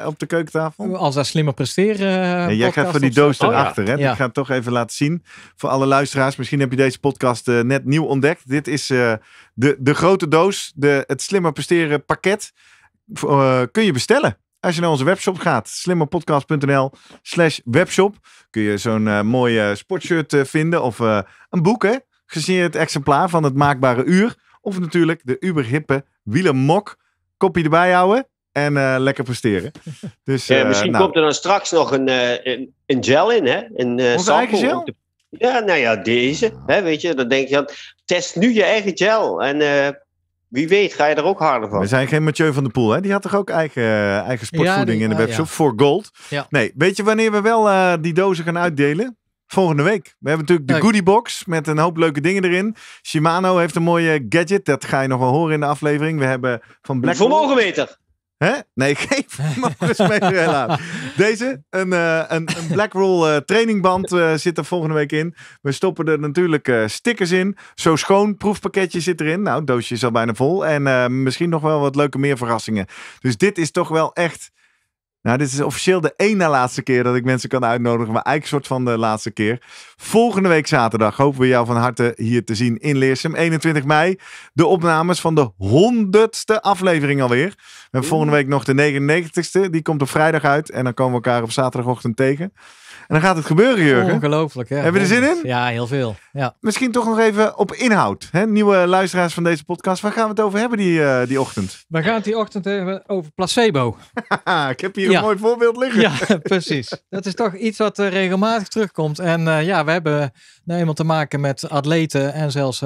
op de keukentafel? Als dat slimmer presteren. jij gaat voor die doos oh, erachter. hè? Ik ga het toch even laten zien. Voor alle luisteraars, misschien heb je deze podcast net nieuw ontdekt. Dit is de, de grote doos, de, het slimmer presteren pakket. Eh, kun je bestellen. Als je naar onze webshop gaat, slimmerpodcast.nl slash webshop, kun je zo'n eh, mooie sportshirt eh, vinden of een boek, hè? het exemplaar van het maakbare uur. Of natuurlijk de uberhippe wielermok. Kopje erbij houden en lekker presteren. [LAUGHS] Dus, misschien nou. komt er dan straks nog een, een, gel in, hè? Een, uh, Onze eigen gel? Ja, nou ja, deze. Hè, weet je, dan denk je, dan, test nu je eigen gel. En wie weet, ga je er ook harder van. We zijn geen Mathieu van der Poel, hè? Die had toch ook eigen, eh, eigen sportvoeding in de ah, webshop voor Gold? Nee, weet je wanneer we wel eh, die dozen gaan uitdelen? Volgende week. We hebben natuurlijk de goodie goodiebox met een hoop leuke dingen erin. Shimano heeft een mooie gadget. Dat ga je nog wel horen in de aflevering. We hebben van Black... Hè? Nee, geef me eens mee. Deze, een, uh, een, Blackroll eh, trainingband uh, eh, zit er volgende week in. We stoppen er natuurlijk stickers in. Zo schoon proefpakketje zit erin. Nou, het doosje is al bijna vol. En misschien nog wel wat leuke meer verrassingen. Dus dit is toch wel echt nou, dit is officieel de één na laatste keer dat ik mensen kan uitnodigen. Maar eigenlijk soort van de laatste keer. Volgende week zaterdag hopen we jou van harte hier te zien in Leersum. 21 mei. De opnames van de 100ste aflevering alweer. We hebben volgende week nog de 99ste. Die komt op vrijdag uit. En dan komen we elkaar op zaterdagochtend tegen. En dan gaat het gebeuren, Jurgen. Ongelooflijk, hè? Hebben we er zin in? Ja, heel veel. Ja. Misschien toch nog even op inhoud. Hè? Nieuwe luisteraars van deze podcast. Waar gaan we het over hebben die, eh, die ochtend? We gaan het die ochtend hebben over placebo. [LAUGHS] Ik heb hier een mooi voorbeeld liggen. Ja, [LAUGHS] precies. Dat is toch iets wat eh, regelmatig terugkomt. En eh, ja, we hebben nou eenmaal te maken met atleten en zelfs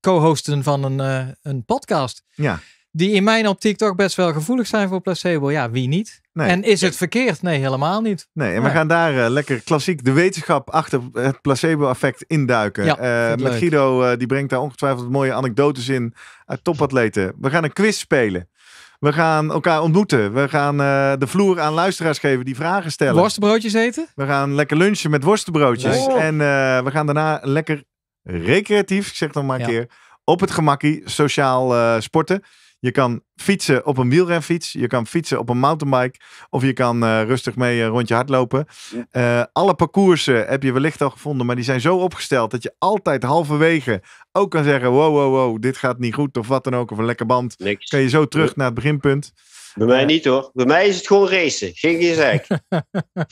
co-hosten van een, een podcast. Ja. Die in mijn optiek toch best wel gevoelig zijn voor placebo. Ja, wie niet? En is het verkeerd? Nee, helemaal niet. Nee, en we gaan daar eh, lekker klassiek de wetenschap achter het placebo-effect induiken. Ja, eh, met Guido, eh, die brengt daar ongetwijfeld mooie anekdotes in uit topatleten. We gaan een quiz spelen. We gaan elkaar ontmoeten. We gaan de vloer aan luisteraars geven die vragen stellen. Worstenbroodjes eten? We gaan lekker lunchen met worstenbroodjes. En we gaan daarna lekker recreatief, ik zeg dan maar een keer, op het gemakkie sociaal sporten. Je kan fietsen op een wielrenfiets. Je kan fietsen op een mountainbike. Of je kan eh, rustig mee eh, rond je hardlopen. Eh, alle parcoursen heb je wellicht al gevonden. Maar die zijn zo opgesteld dat je altijd halverwege ook kan zeggen: wow, wow, wow, dit gaat niet goed. Of wat dan ook. Of een lekker band. Niks. Kan je zo terug naar het beginpunt. Bij mij eh. niet hoor. Bij mij is het gewoon racen. Geen gezeik.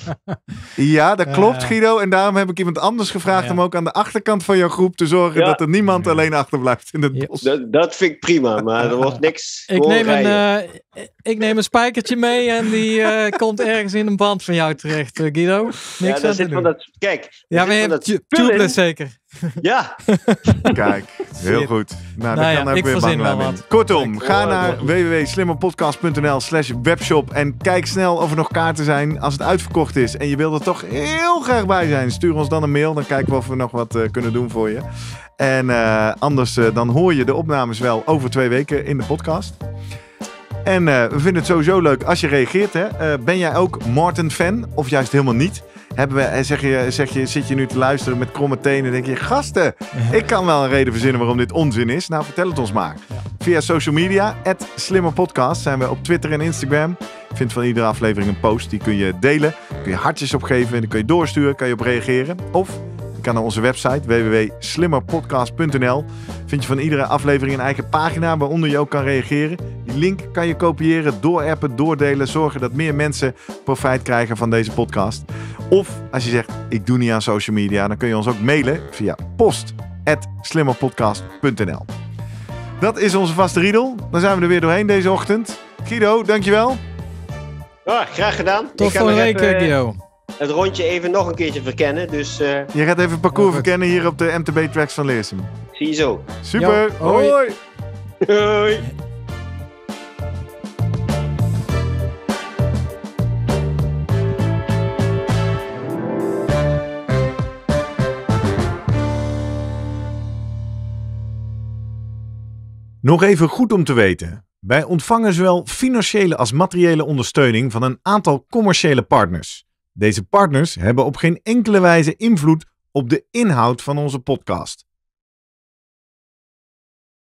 [LAUGHS] ja, dat klopt Guido. En daarom heb ik iemand anders gevraagd om ook aan de achterkant van jouw groep te zorgen dat er niemand alleen achterblijft in het bos. Dat, dat, vind ik prima, maar er wordt [LAUGHS] niks. ik, neem een, eh, ik neem een spijkertje mee en die eh, komt ergens in een band van jou terecht, Guido. Niks ja, zit van dat, kijk, ja, maar je hebt zeker. Ja. [LAUGHS] Kijk, heel goed. Nou, nou kan ook weer bang Kortom, ga naar www.slimmerpodcast.nl slash webshop en kijk snel of er nog kaarten zijn als het uitverkocht is. En je wilt er toch heel graag bij zijn. Stuur ons dan een mail, dan kijken we of we nog wat eh, kunnen doen voor je. En eh, anders eh, dan hoor je de opnames wel over twee weken in de podcast. En eh, we vinden het sowieso leuk als je reageert. Hè? Eh, ben jij ook Martin-fan of juist helemaal niet? Hebben we, eh, zeg je, zeg je, zit je nu te luisteren met kromme tenen denk je... Gasten, ik kan wel een reden verzinnen waarom dit onzin is. Nou, vertel het ons maar. Via social media, slimmerpodcast zijn we op Twitter en Instagram. vind van iedere aflevering een post, die kun je delen. Kun je hartjes opgeven en dan kun je doorsturen, kan je op reageren. Of kan naar onze website www.slimmerpodcast.nl. Vind je van iedere aflevering een eigen pagina waaronder je ook kan reageren. Die link kan je kopiëren, doorappen, doordelen, zorgen dat meer mensen profijt krijgen van deze podcast. Of als je zegt, ik doe niet aan social media, dan kun je ons ook mailen via post.slimmerpodcast.nl. Dat is onze vaste riedel. Dan zijn we er weer doorheen deze ochtend. Guido, dankjewel. Ah, graag gedaan. Tot volgende week, even... Eh, het rondje even nog een keertje verkennen. Dus, uh... Je gaat even parcours verkennen hier op de MTB Tracks van Leersum. Zie je zo. Super. hoi. hoi. Nog even goed om te weten. Wij ontvangen zowel financiële als materiële ondersteuning van een aantal commerciële partners. Deze partners hebben op geen enkele wijze invloed op de inhoud van onze podcast.